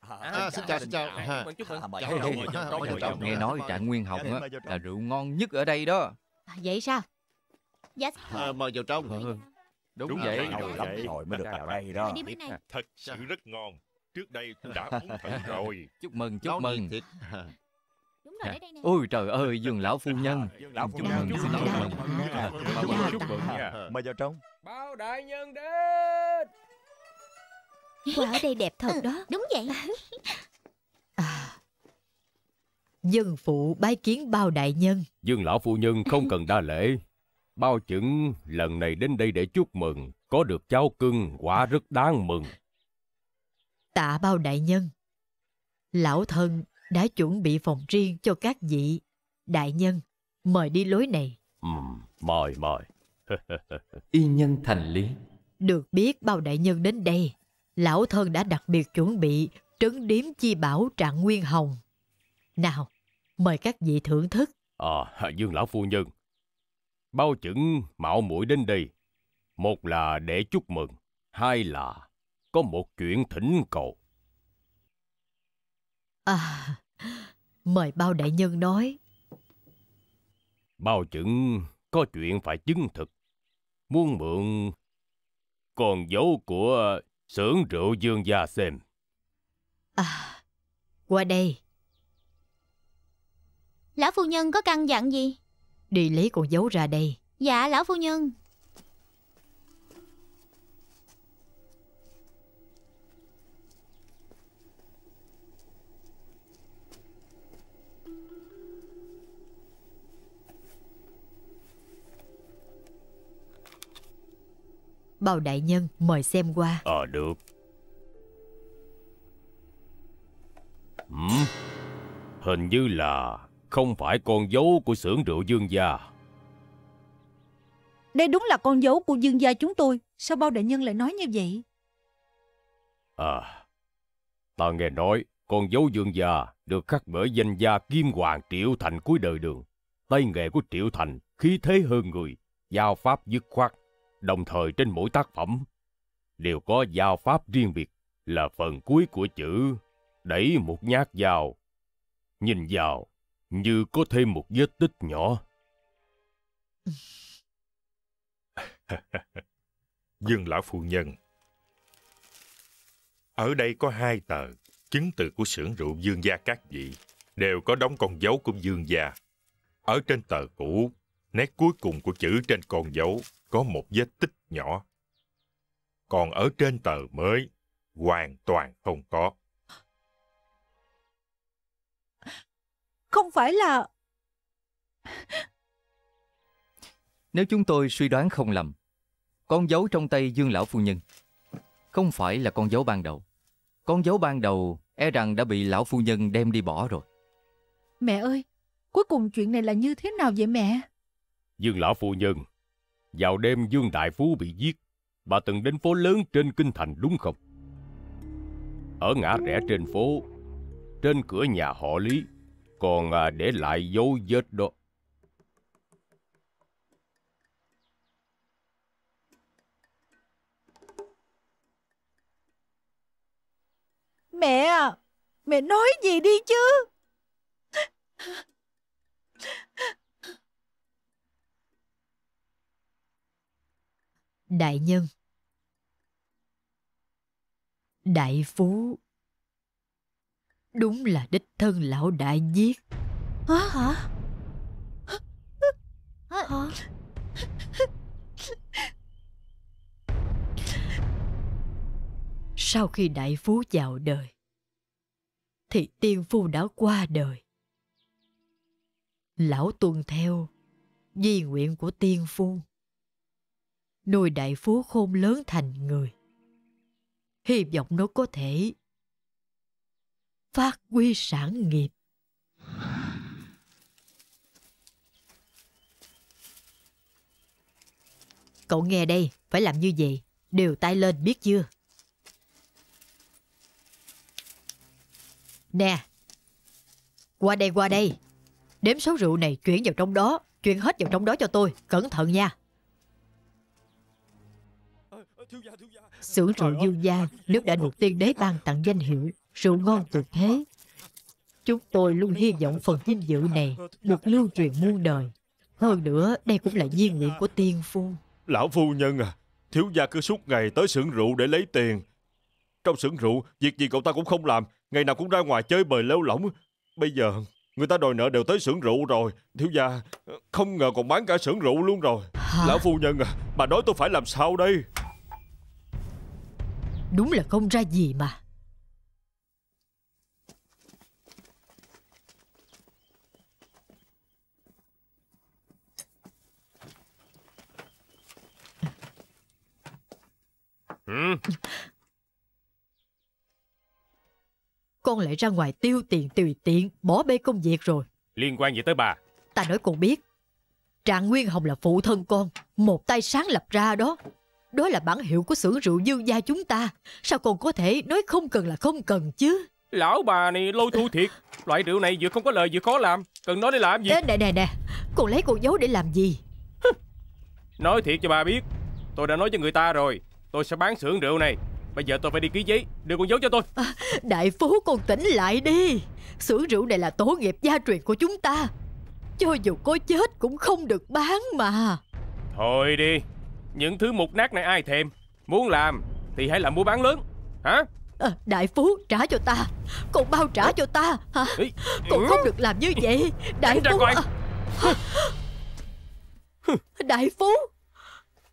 Ờ, à, xin chào, xin à, chào. Chào chào. chào, chào. Nghe nói Trạng Nguyên Hồng á, là rượu ngon nhất ở đây đó. À, vậy sao? Dạ. Ờ, mời vào trong. Đúng, vậy. Lâu lắm rồi mới được vào đây đó. Thật sự rất ngon. Trước đây cũng đã uống thử [laughs] rồi. Chúc mừng, chúc mừng. Ôi trời ơi, Dương lão phu nhân. Lão phu chúc mừng. Chúc mừng. Mời vào trong. Bao đại nhân đến. Hoa ở đây đẹp thật ừ, đó Đúng vậy à, à. Nhân phụ bái kiến bao đại nhân Dương lão phu nhân không cần đa lễ Bao chứng lần này đến đây để chúc mừng Có được cháu cưng quả rất đáng mừng Tạ bao đại nhân Lão thân đã chuẩn bị phòng riêng cho các vị Đại nhân Mời đi lối này ừ, Mời mời [laughs] Y nhân thành lý Được biết bao đại nhân đến đây lão thân đã đặc biệt chuẩn bị trấn điếm chi bảo trạng nguyên hồng. Nào, mời các vị thưởng thức. À, Dương lão phu nhân, bao chuẩn mạo muội đến đây. Một là để chúc mừng, hai là có một chuyện thỉnh cầu. À, mời bao đại nhân nói. Bao chuẩn có chuyện phải chứng thực. Muốn mượn con dấu của Sưởng rượu dương gia xem. À, qua đây. Lão phu nhân có căn dặn gì? Đi lấy con dấu ra đây. Dạ, lão phu nhân. bào đại nhân mời xem qua Ờ được ừ, Hình như là Không phải con dấu của xưởng rượu dương gia Đây đúng là con dấu của dương gia chúng tôi Sao bao đại nhân lại nói như vậy À Ta nghe nói con dấu dương gia được khắc bởi danh gia kim hoàng triệu thành cuối đời đường tay nghề của triệu thành khí thế hơn người giao pháp dứt khoát Đồng thời trên mỗi tác phẩm đều có giao pháp riêng biệt là phần cuối của chữ đẩy một nhát vào. Nhìn vào như có thêm một vết tích nhỏ. [laughs] Dương lão phu nhân Ở đây có hai tờ Chứng từ của xưởng rượu dương gia các vị Đều có đóng con dấu của dương gia Ở trên tờ cũ Nét cuối cùng của chữ trên con dấu có một vết tích nhỏ. Còn ở trên tờ mới, hoàn toàn không có. Không phải là... Nếu chúng tôi suy đoán không lầm, con dấu trong tay Dương Lão Phu Nhân không phải là con dấu ban đầu. Con dấu ban đầu e rằng đã bị Lão Phu Nhân đem đi bỏ rồi. Mẹ ơi, cuối cùng chuyện này là như thế nào vậy mẹ? Dương Lão Phu Nhân vào đêm Dương Đại Phú bị giết, bà từng đến phố lớn trên Kinh Thành đúng không? Ở ngã rẽ trên phố, trên cửa nhà họ Lý, còn à, để lại dấu vết đó. Mẹ, à, mẹ nói gì đi chứ? đại nhân đại phú đúng là đích thân lão đại giết hả hả hả sau khi đại phú vào đời thì tiên phu đã qua đời lão tuân theo di nguyện của tiên phu nuôi đại phú khôn lớn thành người hy vọng nó có thể phát huy sản nghiệp cậu nghe đây phải làm như vậy đều tay lên biết chưa nè qua đây qua đây đếm số rượu này chuyển vào trong đó chuyển hết vào trong đó cho tôi cẩn thận nha Xưởng rượu Dương Gia, nước đã được tiên đế ban tặng danh hiệu rượu ngon tuyệt thế. Chúng tôi luôn hy vọng phần dinh dự này được lưu truyền muôn đời. Hơn nữa, đây cũng là duyên nguyện của tiên phu. Lão phu nhân à, thiếu gia cứ suốt ngày tới xưởng rượu để lấy tiền. Trong xưởng rượu, việc gì cậu ta cũng không làm, ngày nào cũng ra ngoài chơi bời lêu lỏng. Bây giờ, người ta đòi nợ đều tới xưởng rượu rồi. Thiếu gia, không ngờ còn bán cả xưởng rượu luôn rồi. Hả? Lão phu nhân à, bà nói tôi phải làm sao đây? Đúng là không ra gì mà ừ. Con lại ra ngoài tiêu tiền tùy tiện Bỏ bê công việc rồi Liên quan gì tới bà Ta nói con biết Trạng Nguyên Hồng là phụ thân con Một tay sáng lập ra đó đó là bản hiệu của xưởng rượu dương gia chúng ta Sao còn có thể nói không cần là không cần chứ Lão bà này lôi thu thiệt Loại rượu này vừa không có lời vừa khó làm Cần nói để làm gì Nè nè nè Còn lấy con dấu để làm gì Nói thiệt cho bà biết Tôi đã nói cho người ta rồi Tôi sẽ bán xưởng rượu này Bây giờ tôi phải đi ký giấy Đưa con dấu cho tôi à, Đại phú con tỉnh lại đi Xưởng rượu này là tổ nghiệp gia truyền của chúng ta Cho dù có chết cũng không được bán mà Thôi đi những thứ mục nát này ai thèm Muốn làm thì hãy làm mua bán lớn Hả à, Đại phú trả cho ta Còn bao trả cho ta hả? Còn ừ. không được làm như vậy Đại phú à, Đại phú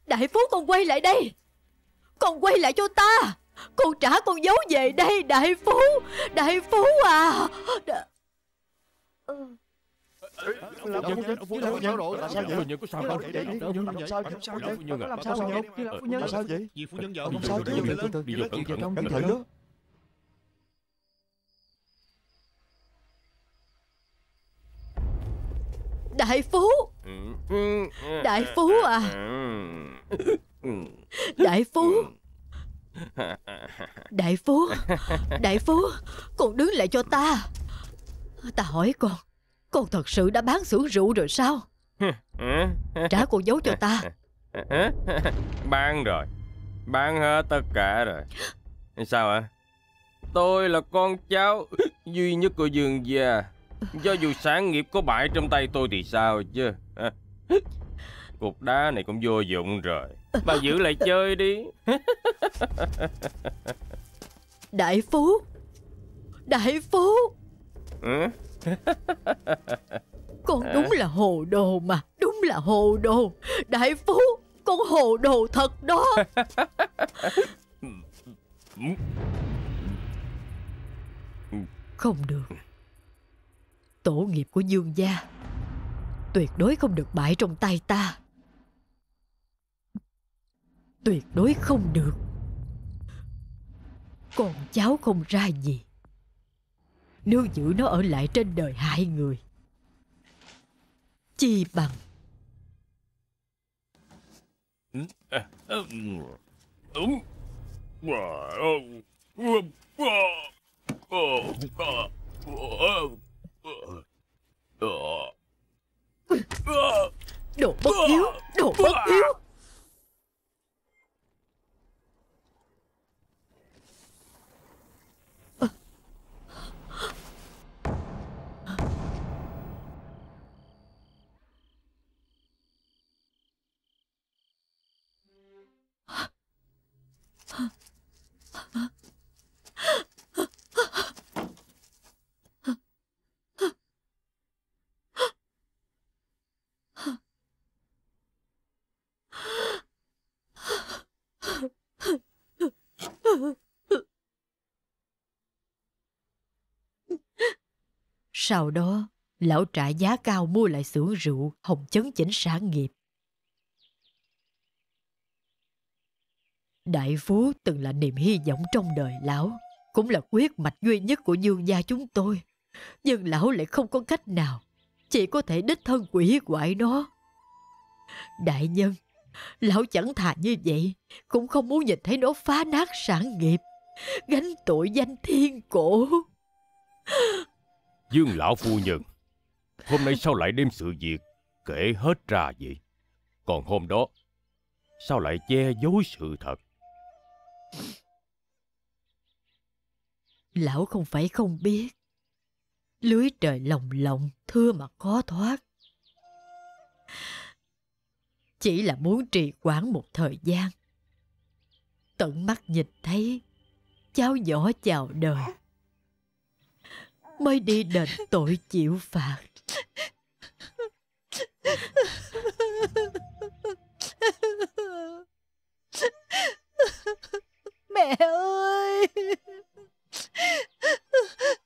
Đại phú con quay lại đây Con quay lại cho ta Con trả con giấu về đây Đại phú Đại phú à Đ... Ừ. Đại Phú Đại Phú à Đại Phú Đại Phú Đại Phú Con đứng lại cho ta Ta hỏi con con thật sự đã bán xỉu rượu rồi sao [laughs] Trả con dấu cho ta [laughs] Bán rồi Bán hết tất cả rồi Sao hả? Tôi là con cháu duy nhất của Dương gia Do dù sáng nghiệp có bại trong tay tôi thì sao chứ [laughs] Cục đá này cũng vô dụng rồi Bà giữ lại chơi đi Đại Phú Đại Phú ừ? [laughs] Con đúng là hồ đồ mà Đúng là hồ đồ Đại phú Con hồ đồ thật đó Không được Tổ nghiệp của Dương gia Tuyệt đối không được bại trong tay ta Tuyệt đối không được con cháu không ra gì nếu giữ nó ở lại trên đời hai người Chi bằng Đồ bất hiếu Đồ bất hiếu Sau đó, lão trả giá cao mua lại xưởng rượu, hồng chấn chỉnh sản nghiệp Đại Phú từng là niềm hy vọng trong đời lão, cũng là quyết mạch duy nhất của dương gia chúng tôi. Nhưng lão lại không có cách nào, chỉ có thể đích thân quỷ quại nó. Đại nhân, lão chẳng thà như vậy, cũng không muốn nhìn thấy nó phá nát sản nghiệp, gánh tội danh thiên cổ. Dương lão phu nhân, hôm nay sao lại đem sự việc kể hết ra vậy? Còn hôm đó, sao lại che giấu sự thật? Lão không phải không biết. Lưới trời lồng lộng, thưa mà khó thoát. Chỉ là muốn trì quản một thời gian. Tận mắt nhìn thấy cháu nhỏ chào đời. Mới đi đền tội chịu phạt. [laughs] Mẹ ơi!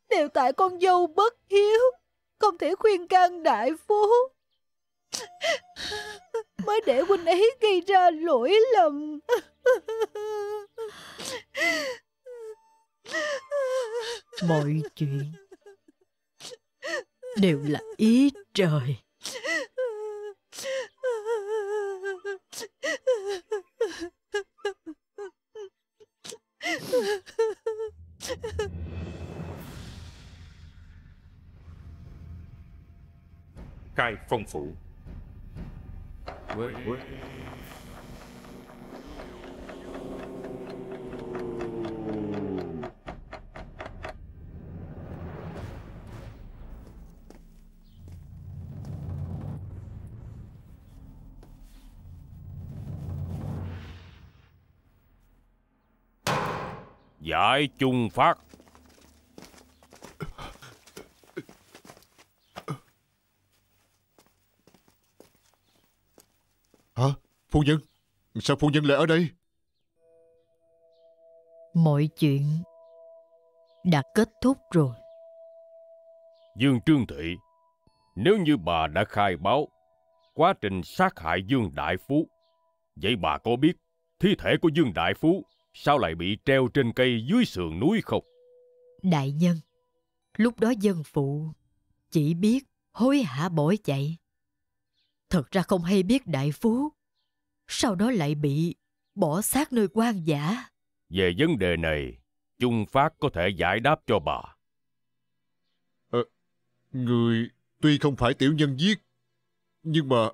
Đều tại con dâu bất hiếu, không thể khuyên can đại phú Mới để huynh ấy gây ra lỗi lầm. Mọi chuyện đều là ý trời. [laughs] 开风府。喂喂。Giải chung phát Hả? Phu nhân? Sao phu nhân lại ở đây? Mọi chuyện đã kết thúc rồi. Dương Trương Thị, nếu như bà đã khai báo quá trình sát hại Dương Đại Phú, vậy bà có biết thi thể của Dương Đại Phú sao lại bị treo trên cây dưới sườn núi không? Đại nhân, lúc đó dân phụ chỉ biết hối hả bỏ chạy. Thật ra không hay biết đại phú, sau đó lại bị bỏ xác nơi quan giả. Về vấn đề này, Chung Phát có thể giải đáp cho bà. à, người tuy không phải tiểu nhân giết, nhưng mà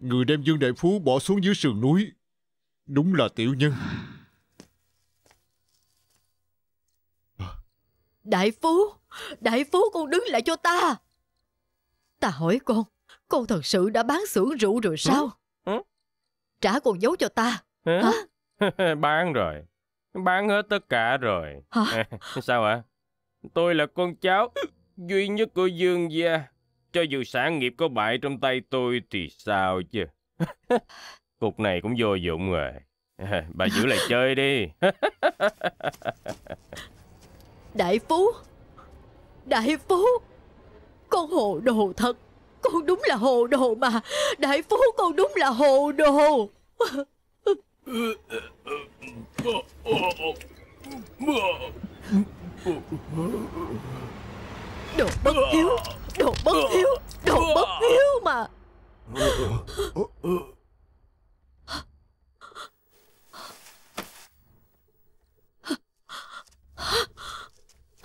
người đem Dương Đại Phú bỏ xuống dưới sườn núi, đúng là tiểu nhân. Đại Phú, Đại Phú con đứng lại cho ta. Ta hỏi con, con thật sự đã bán xưởng rượu rồi sao? Trả con giấu cho ta. Hả? [laughs] bán rồi, bán hết tất cả rồi. Hả? [laughs] sao ạ? À? Tôi là con cháu duy nhất của Dương gia. Cho dù sản nghiệp có bại trong tay tôi thì sao chứ? [laughs] Cục này cũng vô dụng rồi. Bà giữ lại chơi đi. Đại Phú Đại Phú Con hồ đồ thật Con đúng là hồ đồ mà Đại Phú con đúng là hồ đồ Đồ bất hiếu Đồ bất hiếu Đồ bất hiếu mà Huh?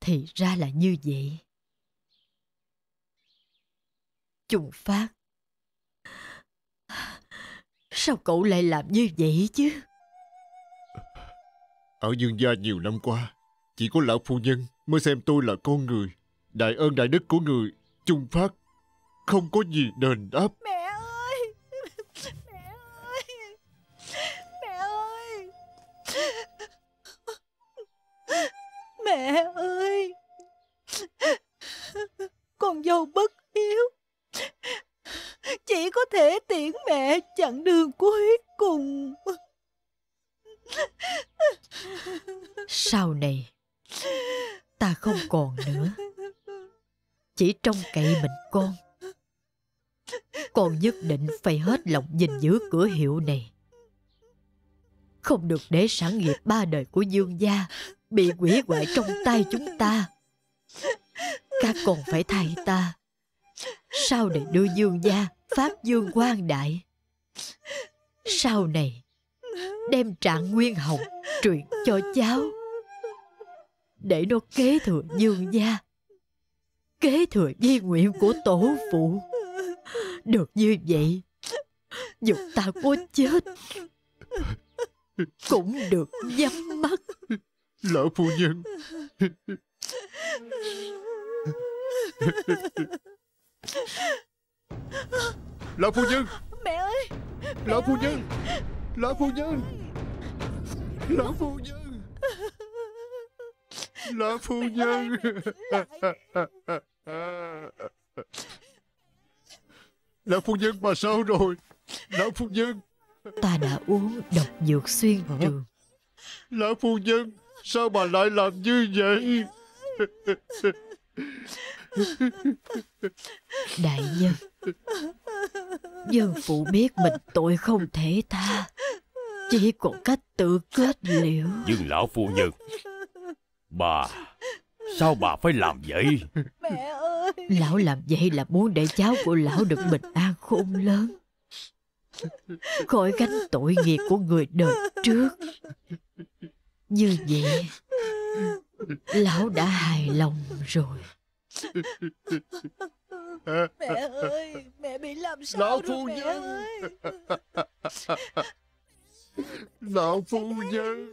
Thì ra là như vậy. Trung Phát. Sao cậu lại làm như vậy chứ? Ở dương gia nhiều năm qua, chỉ có lão phu nhân mới xem tôi là con người. Đại ơn đại đức của người chung Phát không có gì đền đáp. Mẹ ơi! Mẹ ơi! Mẹ ơi! Mẹ ơi! Con dâu bất hiếu chỉ có thể tiễn mẹ chặn đường cuối cùng. Sau này, ta không còn nữa chỉ trông cậy mình con con nhất định phải hết lòng gìn giữ cửa hiệu này không được để sản nghiệp ba đời của dương gia bị quỷ hoại trong tay chúng ta các con phải thay ta sau này đưa dương gia phát dương quang đại sau này đem trạng nguyên học truyền cho cháu để nó kế thừa dương gia kế thừa di nguyện của tổ phụ được như vậy dù ta có chết cũng được nhắm mắt lão phu nhân lão phu nhân mẹ ơi lão phu nhân lão phu nhân lão phu nhân là phu nhân lão phu nhân mà sao rồi lão phu nhân ta đã uống độc dược xuyên trường lão phu nhân sao bà lại làm như vậy đại nhân dân phụ biết mình tội không thể tha chỉ còn cách tự kết liễu nhưng lão phu nhân Bà Sao bà phải làm vậy [laughs] Mẹ ơi Lão làm vậy là muốn để cháu của lão được bình an khôn lớn Khỏi gánh tội nghiệp của người đời trước Như vậy Lão đã hài lòng rồi Mẹ ơi Mẹ bị làm sao Lão phu nhân [laughs] Lão phu nhân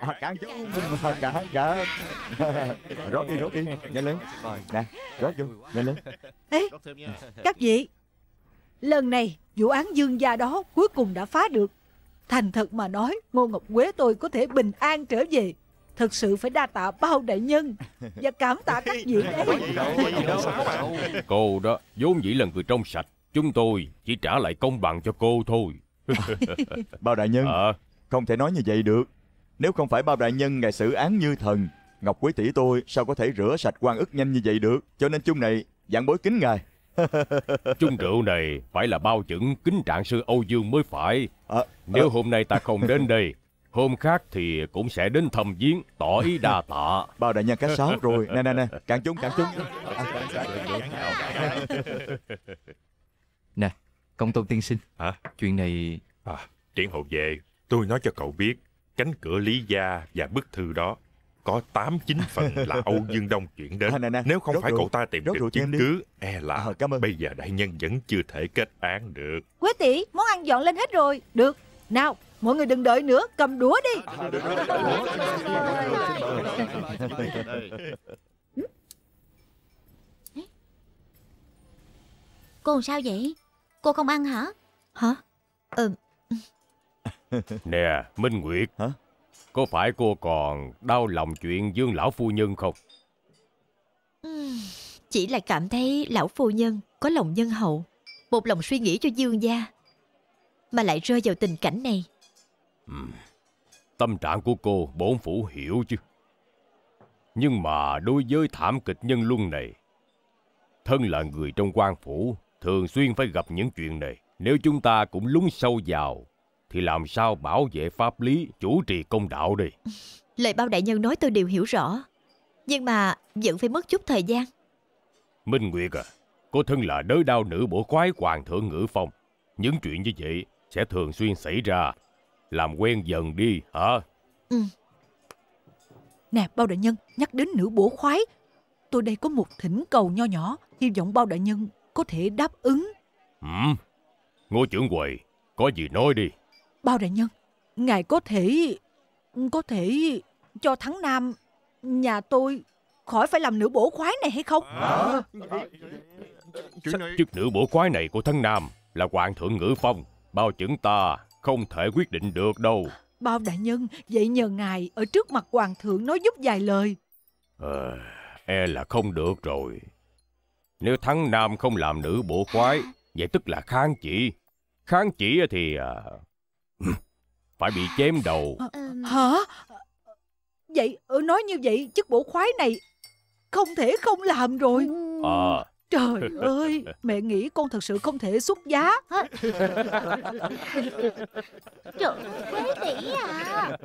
à, cản chú cả cản cản [laughs] rót đi rót đi nhanh lên nè rót vô nhanh lên Ê, các vị lần này vụ án dương gia đó cuối cùng đã phá được thành thật mà nói ngô ngọc quế tôi có thể bình an trở về thật sự phải đa tạ bao đại nhân và cảm tạ các vị đấy cô đó vốn dĩ là người trong sạch chúng tôi chỉ trả lại công bằng cho cô thôi bao đại nhân à. [laughs] không thể nói như vậy được nếu không phải ba đại nhân ngài xử án như thần, Ngọc Quý tỷ tôi sao có thể rửa sạch quan ức nhanh như vậy được? Cho nên chung này, dạng bối kính ngài. [laughs] chung rượu này phải là bao chuẩn kính trạng sư Âu Dương mới phải. À, à. Nếu à. hôm nay ta không đến đây, hôm khác thì cũng sẽ đến thăm viếng tỏ ý đa tạ. Bao đại nhân cá sáo [laughs] rồi, nè nè nè, cạn chúng cạn chúng. Nè, công tôn tiên sinh, hả? Chuyện này... À, triển hậu về, tôi nói cho cậu biết, cánh cửa Lý Gia và bức thư đó có tám chín phần là Âu Dương Đông chuyển đến. À, [laughs] nè, nè. Nếu không rốt phải rượu. cậu ta tìm rốt được chứng cứ, e là à, cảm ơn. bây giờ đại nhân vẫn chưa thể kết án được. Quế tỷ, món ăn dọn lên hết rồi. Được. Nào, mọi người đừng đợi nữa, cầm đũa đi. [laughs] Cô sao vậy? Cô không ăn hả? Hả? Ừ, Nè, Minh Nguyệt. Hả? Có phải cô còn đau lòng chuyện Dương Lão Phu Nhân không? Chỉ là cảm thấy Lão Phu Nhân có lòng nhân hậu, một lòng suy nghĩ cho Dương gia, mà lại rơi vào tình cảnh này. Tâm trạng của cô bổn phủ hiểu chứ. Nhưng mà đối với thảm kịch nhân luân này, thân là người trong quan phủ, thường xuyên phải gặp những chuyện này. Nếu chúng ta cũng lún sâu vào, thì làm sao bảo vệ pháp lý, chủ trì công đạo đi. [laughs] Lời bao đại nhân nói tôi đều hiểu rõ, nhưng mà vẫn phải mất chút thời gian. Minh Nguyệt à, cô thân là đới đao nữ bổ khoái hoàng thượng ngữ phong. Những chuyện như vậy sẽ thường xuyên xảy ra. Làm quen dần đi, hả? Ừ. Nè, bao đại nhân, nhắc đến nữ bổ khoái. Tôi đây có một thỉnh cầu nho nhỏ, hy vọng bao đại nhân có thể đáp ứng. Ừ, ngô trưởng quầy, có gì nói đi. Bao đại nhân, ngài có thể... Có thể cho thắng nam nhà tôi khỏi phải làm nữ bổ khoái này hay không? À, chuyện, này... Chức nữ bổ khoái này của thắng nam là hoàng thượng ngữ phong. Bao chúng ta không thể quyết định được đâu. Bao đại nhân, vậy nhờ ngài ở trước mặt hoàng thượng nói giúp vài lời. À, e là không được rồi. Nếu thắng nam không làm nữ bộ khoái, vậy tức là kháng chỉ. Kháng chỉ thì à, phải bị chém đầu ờ, ờ, Hả Vậy ờ, nói như vậy chức bổ khoái này Không thể không làm rồi à. Trời [laughs] ơi Mẹ nghĩ con thật sự không thể xuất giá Trời quế tỷ à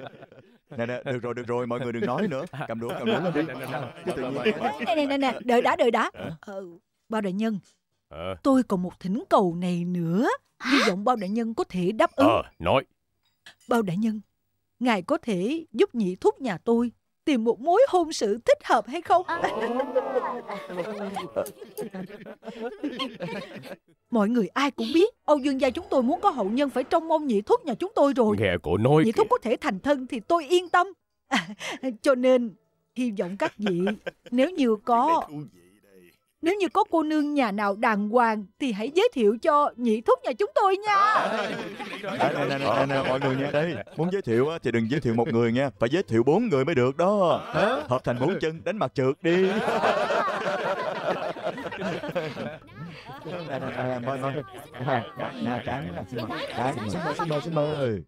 Nè nè được rồi được rồi mọi người đừng nói nữa Cầm đũa cầm đũa lên đi Nè nè nè nè đợi đã đợi đã ờ, Bao đại nhân Tôi còn một thỉnh cầu này nữa Hy vọng bao đại nhân có thể đáp ứng à, Nói Bao đại nhân, ngài có thể giúp nhị thúc nhà tôi tìm một mối hôn sự thích hợp hay không? À. [laughs] Mọi người ai cũng biết, Âu Dương gia chúng tôi muốn có hậu nhân phải trông mong nhị thúc nhà chúng tôi rồi. Nghe cổ nói Nhị thúc có thể thành thân thì tôi yên tâm. [laughs] cho nên, hy vọng các vị nếu như có nếu như có cô nương nhà nào đàng hoàng thì hãy giới thiệu cho nhị thúc nhà chúng tôi nha. Nè, nè, nè, nè, mọi người nghe đây. Muốn giới thiệu thì đừng giới thiệu một người nha. Phải giới thiệu bốn người mới được đó. Hợp thành bốn chân, đánh mặt trượt đi. Nè, nè, nè, mời, mời. Nè, nè, nè, nè, nè, nè, nè, nè, nè, nè, nè, nè, nè,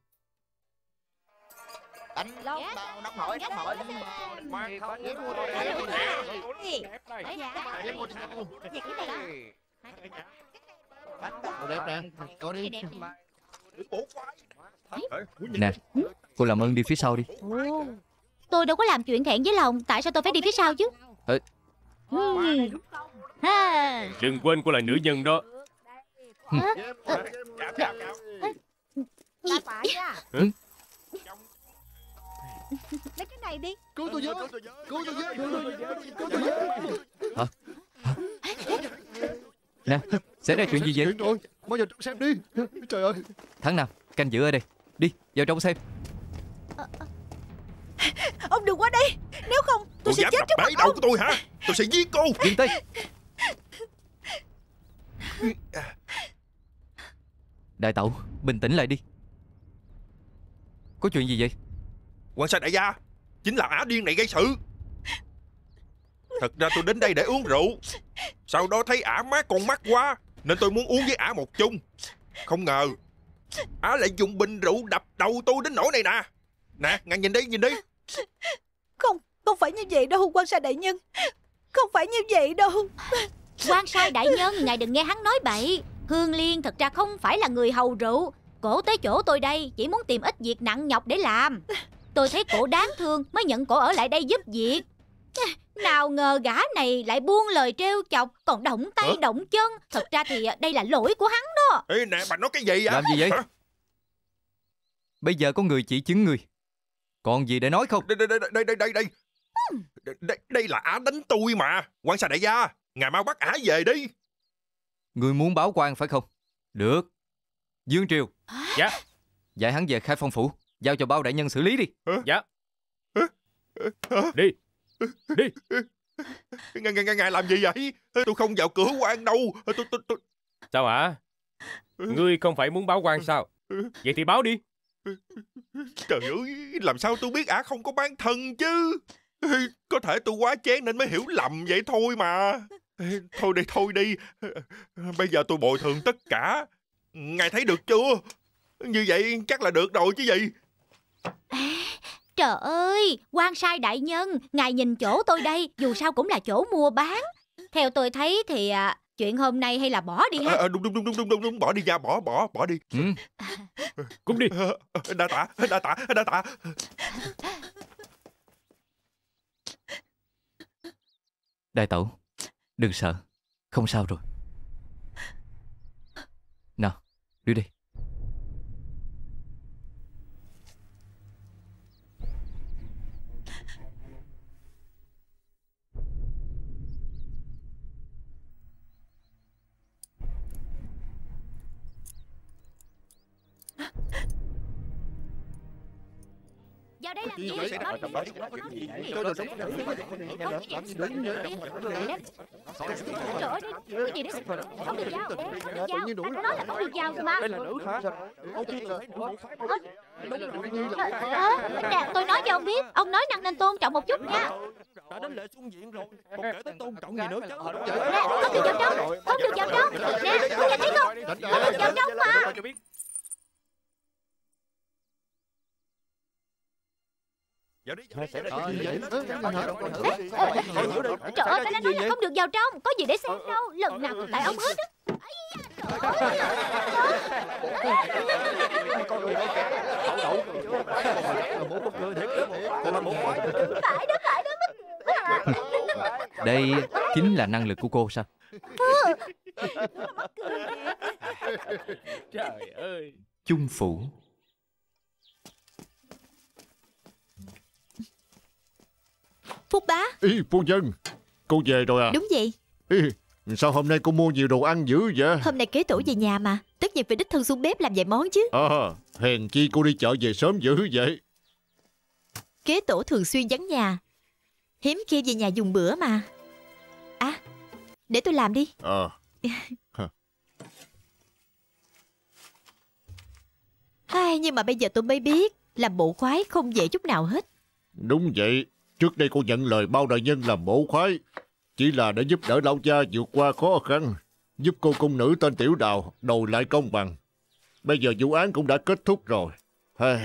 đánh lâu bao nóng hổi nóng hổi mang không kiếm mua đồ đẹp đẹp này kiếm mua đồ đẹp này đẹp nè cậu đi nè cô làm ơn đi phía sau đi tôi đâu có làm chuyện thẹn với lòng tại sao tôi phải đi phía sau chứ ừ. đừng quên cô là nữ nhân đó Lấy cái này đi Cứu tôi với Cứu tôi với Cứu tôi với Hả? Nè Xảy ra chuyện gì vậy rồi Mau vào trong xem đi Trời ơi thắng nào Canh giữ ở đây Đi vào trong xem ờ, Ông đừng qua đây Nếu không tôi, tôi sẽ chết trước mặt ông của tôi hả Tôi sẽ giết cô Dừng tay Đại tẩu Bình tĩnh lại đi Có chuyện gì vậy Quan sai đại gia Chính là á điên này gây sự Thật ra tôi đến đây để uống rượu Sau đó thấy ả má con mắt quá Nên tôi muốn uống với ả một chung Không ngờ á lại dùng bình rượu đập đầu tôi đến nỗi này nè Nè ngài nhìn đi nhìn đi Không không phải như vậy đâu quan sai đại nhân Không phải như vậy đâu quan sai đại nhân Ngài đừng nghe hắn nói bậy Hương Liên thật ra không phải là người hầu rượu Cổ tới chỗ tôi đây Chỉ muốn tìm ít việc nặng nhọc để làm Tôi thấy cổ đáng thương mới nhận cổ ở lại đây giúp việc Nào ngờ gã này lại buông lời trêu chọc Còn động tay Hả? động chân Thật ra thì à, đây là lỗi của hắn đó Ê nè bà nói cái gì vậy Làm gì vậy Hả? Bây giờ có người chỉ chứng người Còn gì để nói không Đây đây đây đây đây đây đây đây, là á đánh tôi mà quan xa đại gia Ngày mai bắt á về đi Người muốn báo quan phải không Được Dương Triều Dạ Dạy hắn về khai phong phủ Giao cho bao đại nhân xử lý đi Dạ Đi Đi ngài, ngài, ngài làm gì vậy Tôi không vào cửa quan đâu tôi, tôi, tôi... Sao hả Ngươi không phải muốn báo quan sao Vậy thì báo đi Trời ơi Làm sao tôi biết ả không có bán thân chứ Có thể tôi quá chén nên mới hiểu lầm vậy thôi mà Thôi đi thôi đi Bây giờ tôi bồi thường tất cả Ngài thấy được chưa Như vậy chắc là được rồi chứ gì À, trời ơi, quan sai đại nhân, ngài nhìn chỗ tôi đây, dù sao cũng là chỗ mua bán. Theo tôi thấy thì à, chuyện hôm nay hay là bỏ đi ha. À, ờ, đúng, ờ, đúng đúng đúng đúng đúng đúng bỏ đi ra bỏ bỏ bỏ đi. Ừ. Cũng đi. Ờ, đa tạ, đa tạ, đa tạ. Đại tẩu, đừng sợ, không sao rồi. Nào, đưa đi. gì vậy? Tôi là sống đúng vậy. Làm gì đúng vậy? Trời ơi, cái gì đấy? Không được giao, không được giao. Anh nói là không được giao mà. Đây là nữ hả? Ông kia là Nè, tôi nói cho ông biết, ông nói năng nên tôn trọng một chút nha. Đã đến lễ xuân diện rồi, còn kể tới tôn trọng gì nữa chứ. Nè, không được vào trong, không được vào trong. Nè, có nghe thấy không? Không được vào trong mà. Vào đi, vào Trời ơi, nói là không được vào trong Có gì để xem ờ, ờ, đâu Lần ờ, nào cũng tại ông hết á đây chính là năng lực của cô sao Trời ơi chung phủ Phúc bá Ý, Phu Nhân Cô về rồi à Đúng vậy Ý, Sao hôm nay cô mua nhiều đồ ăn dữ vậy Hôm nay kế tổ về nhà mà Tất nhiên phải đích thân xuống bếp làm vài món chứ Ờ à, Hèn chi cô đi chợ về sớm dữ vậy Kế tổ thường xuyên vắng nhà Hiếm khi về nhà dùng bữa mà À Để tôi làm đi Ờ à. [laughs] Hai, nhưng mà bây giờ tôi mới biết Làm bộ khoái không dễ chút nào hết Đúng vậy Trước đây cô nhận lời bao đại nhân làm bổ khoái, chỉ là để giúp đỡ lão gia vượt qua khó khăn, giúp cô công nữ tên Tiểu Đào đầu lại công bằng. Bây giờ vụ án cũng đã kết thúc rồi. Hey,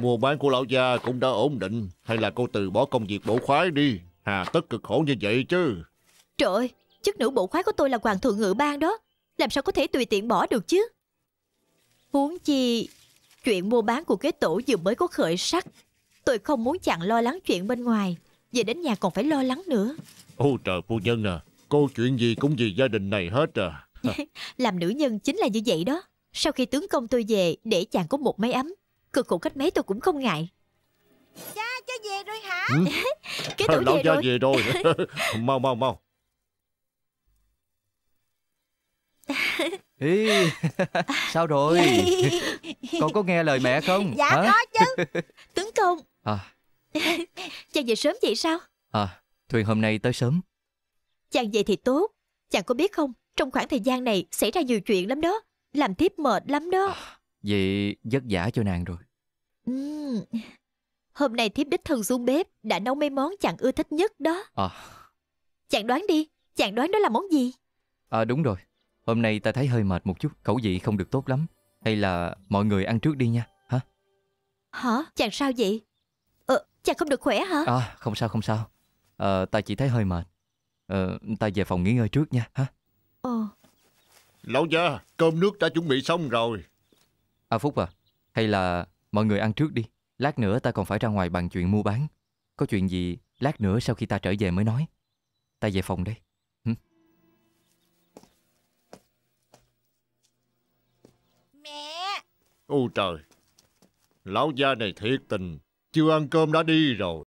mua bán của lão gia cũng đã ổn định, hay là cô từ bỏ công việc bổ khoái đi, hà tất cực khổ như vậy chứ. Trời ơi, chức nữ bộ khoái của tôi là hoàng thượng ngự bang đó, làm sao có thể tùy tiện bỏ được chứ. Huống chi, chuyện mua bán của kế tổ vừa mới có khởi sắc Tôi không muốn chặn lo lắng chuyện bên ngoài Về đến nhà còn phải lo lắng nữa Ô trời phu nhân à Cô chuyện gì cũng vì gia đình này hết à [laughs] Làm nữ nhân chính là như vậy đó Sau khi tướng công tôi về Để chàng có một máy ấm Cực khổ cách mấy tôi cũng không ngại Cha cha về rồi hả ừ. [laughs] Cái tuổi Lão [laughs] về cha rồi. về rồi Mau mau mau Ý, sao rồi Con có nghe lời mẹ không Dạ Hả? có chứ Tướng công À [laughs] Chàng về sớm vậy sao À Thuyền hôm nay tới sớm Chàng về thì tốt Chàng có biết không Trong khoảng thời gian này xảy ra nhiều chuyện lắm đó Làm tiếp mệt lắm đó à, Vậy vất vả cho nàng rồi ừ. Hôm nay thiếp đích thân xuống bếp Đã nấu mấy món chàng ưa thích nhất đó à. Chàng đoán đi Chàng đoán đó là món gì À đúng rồi Hôm nay ta thấy hơi mệt một chút Khẩu vị không được tốt lắm Hay là mọi người ăn trước đi nha hả? Hả? Chàng sao vậy? Chàng không được khỏe hả À không sao không sao à, Ta chỉ thấy hơi mệt à, Ta về phòng nghỉ ngơi trước nha hả Ờ Lão gia cơm nước đã chuẩn bị xong rồi À Phúc à Hay là mọi người ăn trước đi Lát nữa ta còn phải ra ngoài bàn chuyện mua bán Có chuyện gì lát nữa sau khi ta trở về mới nói Ta về phòng đây Mẹ Ôi trời Lão gia này thiệt tình chưa ăn cơm đã đi rồi.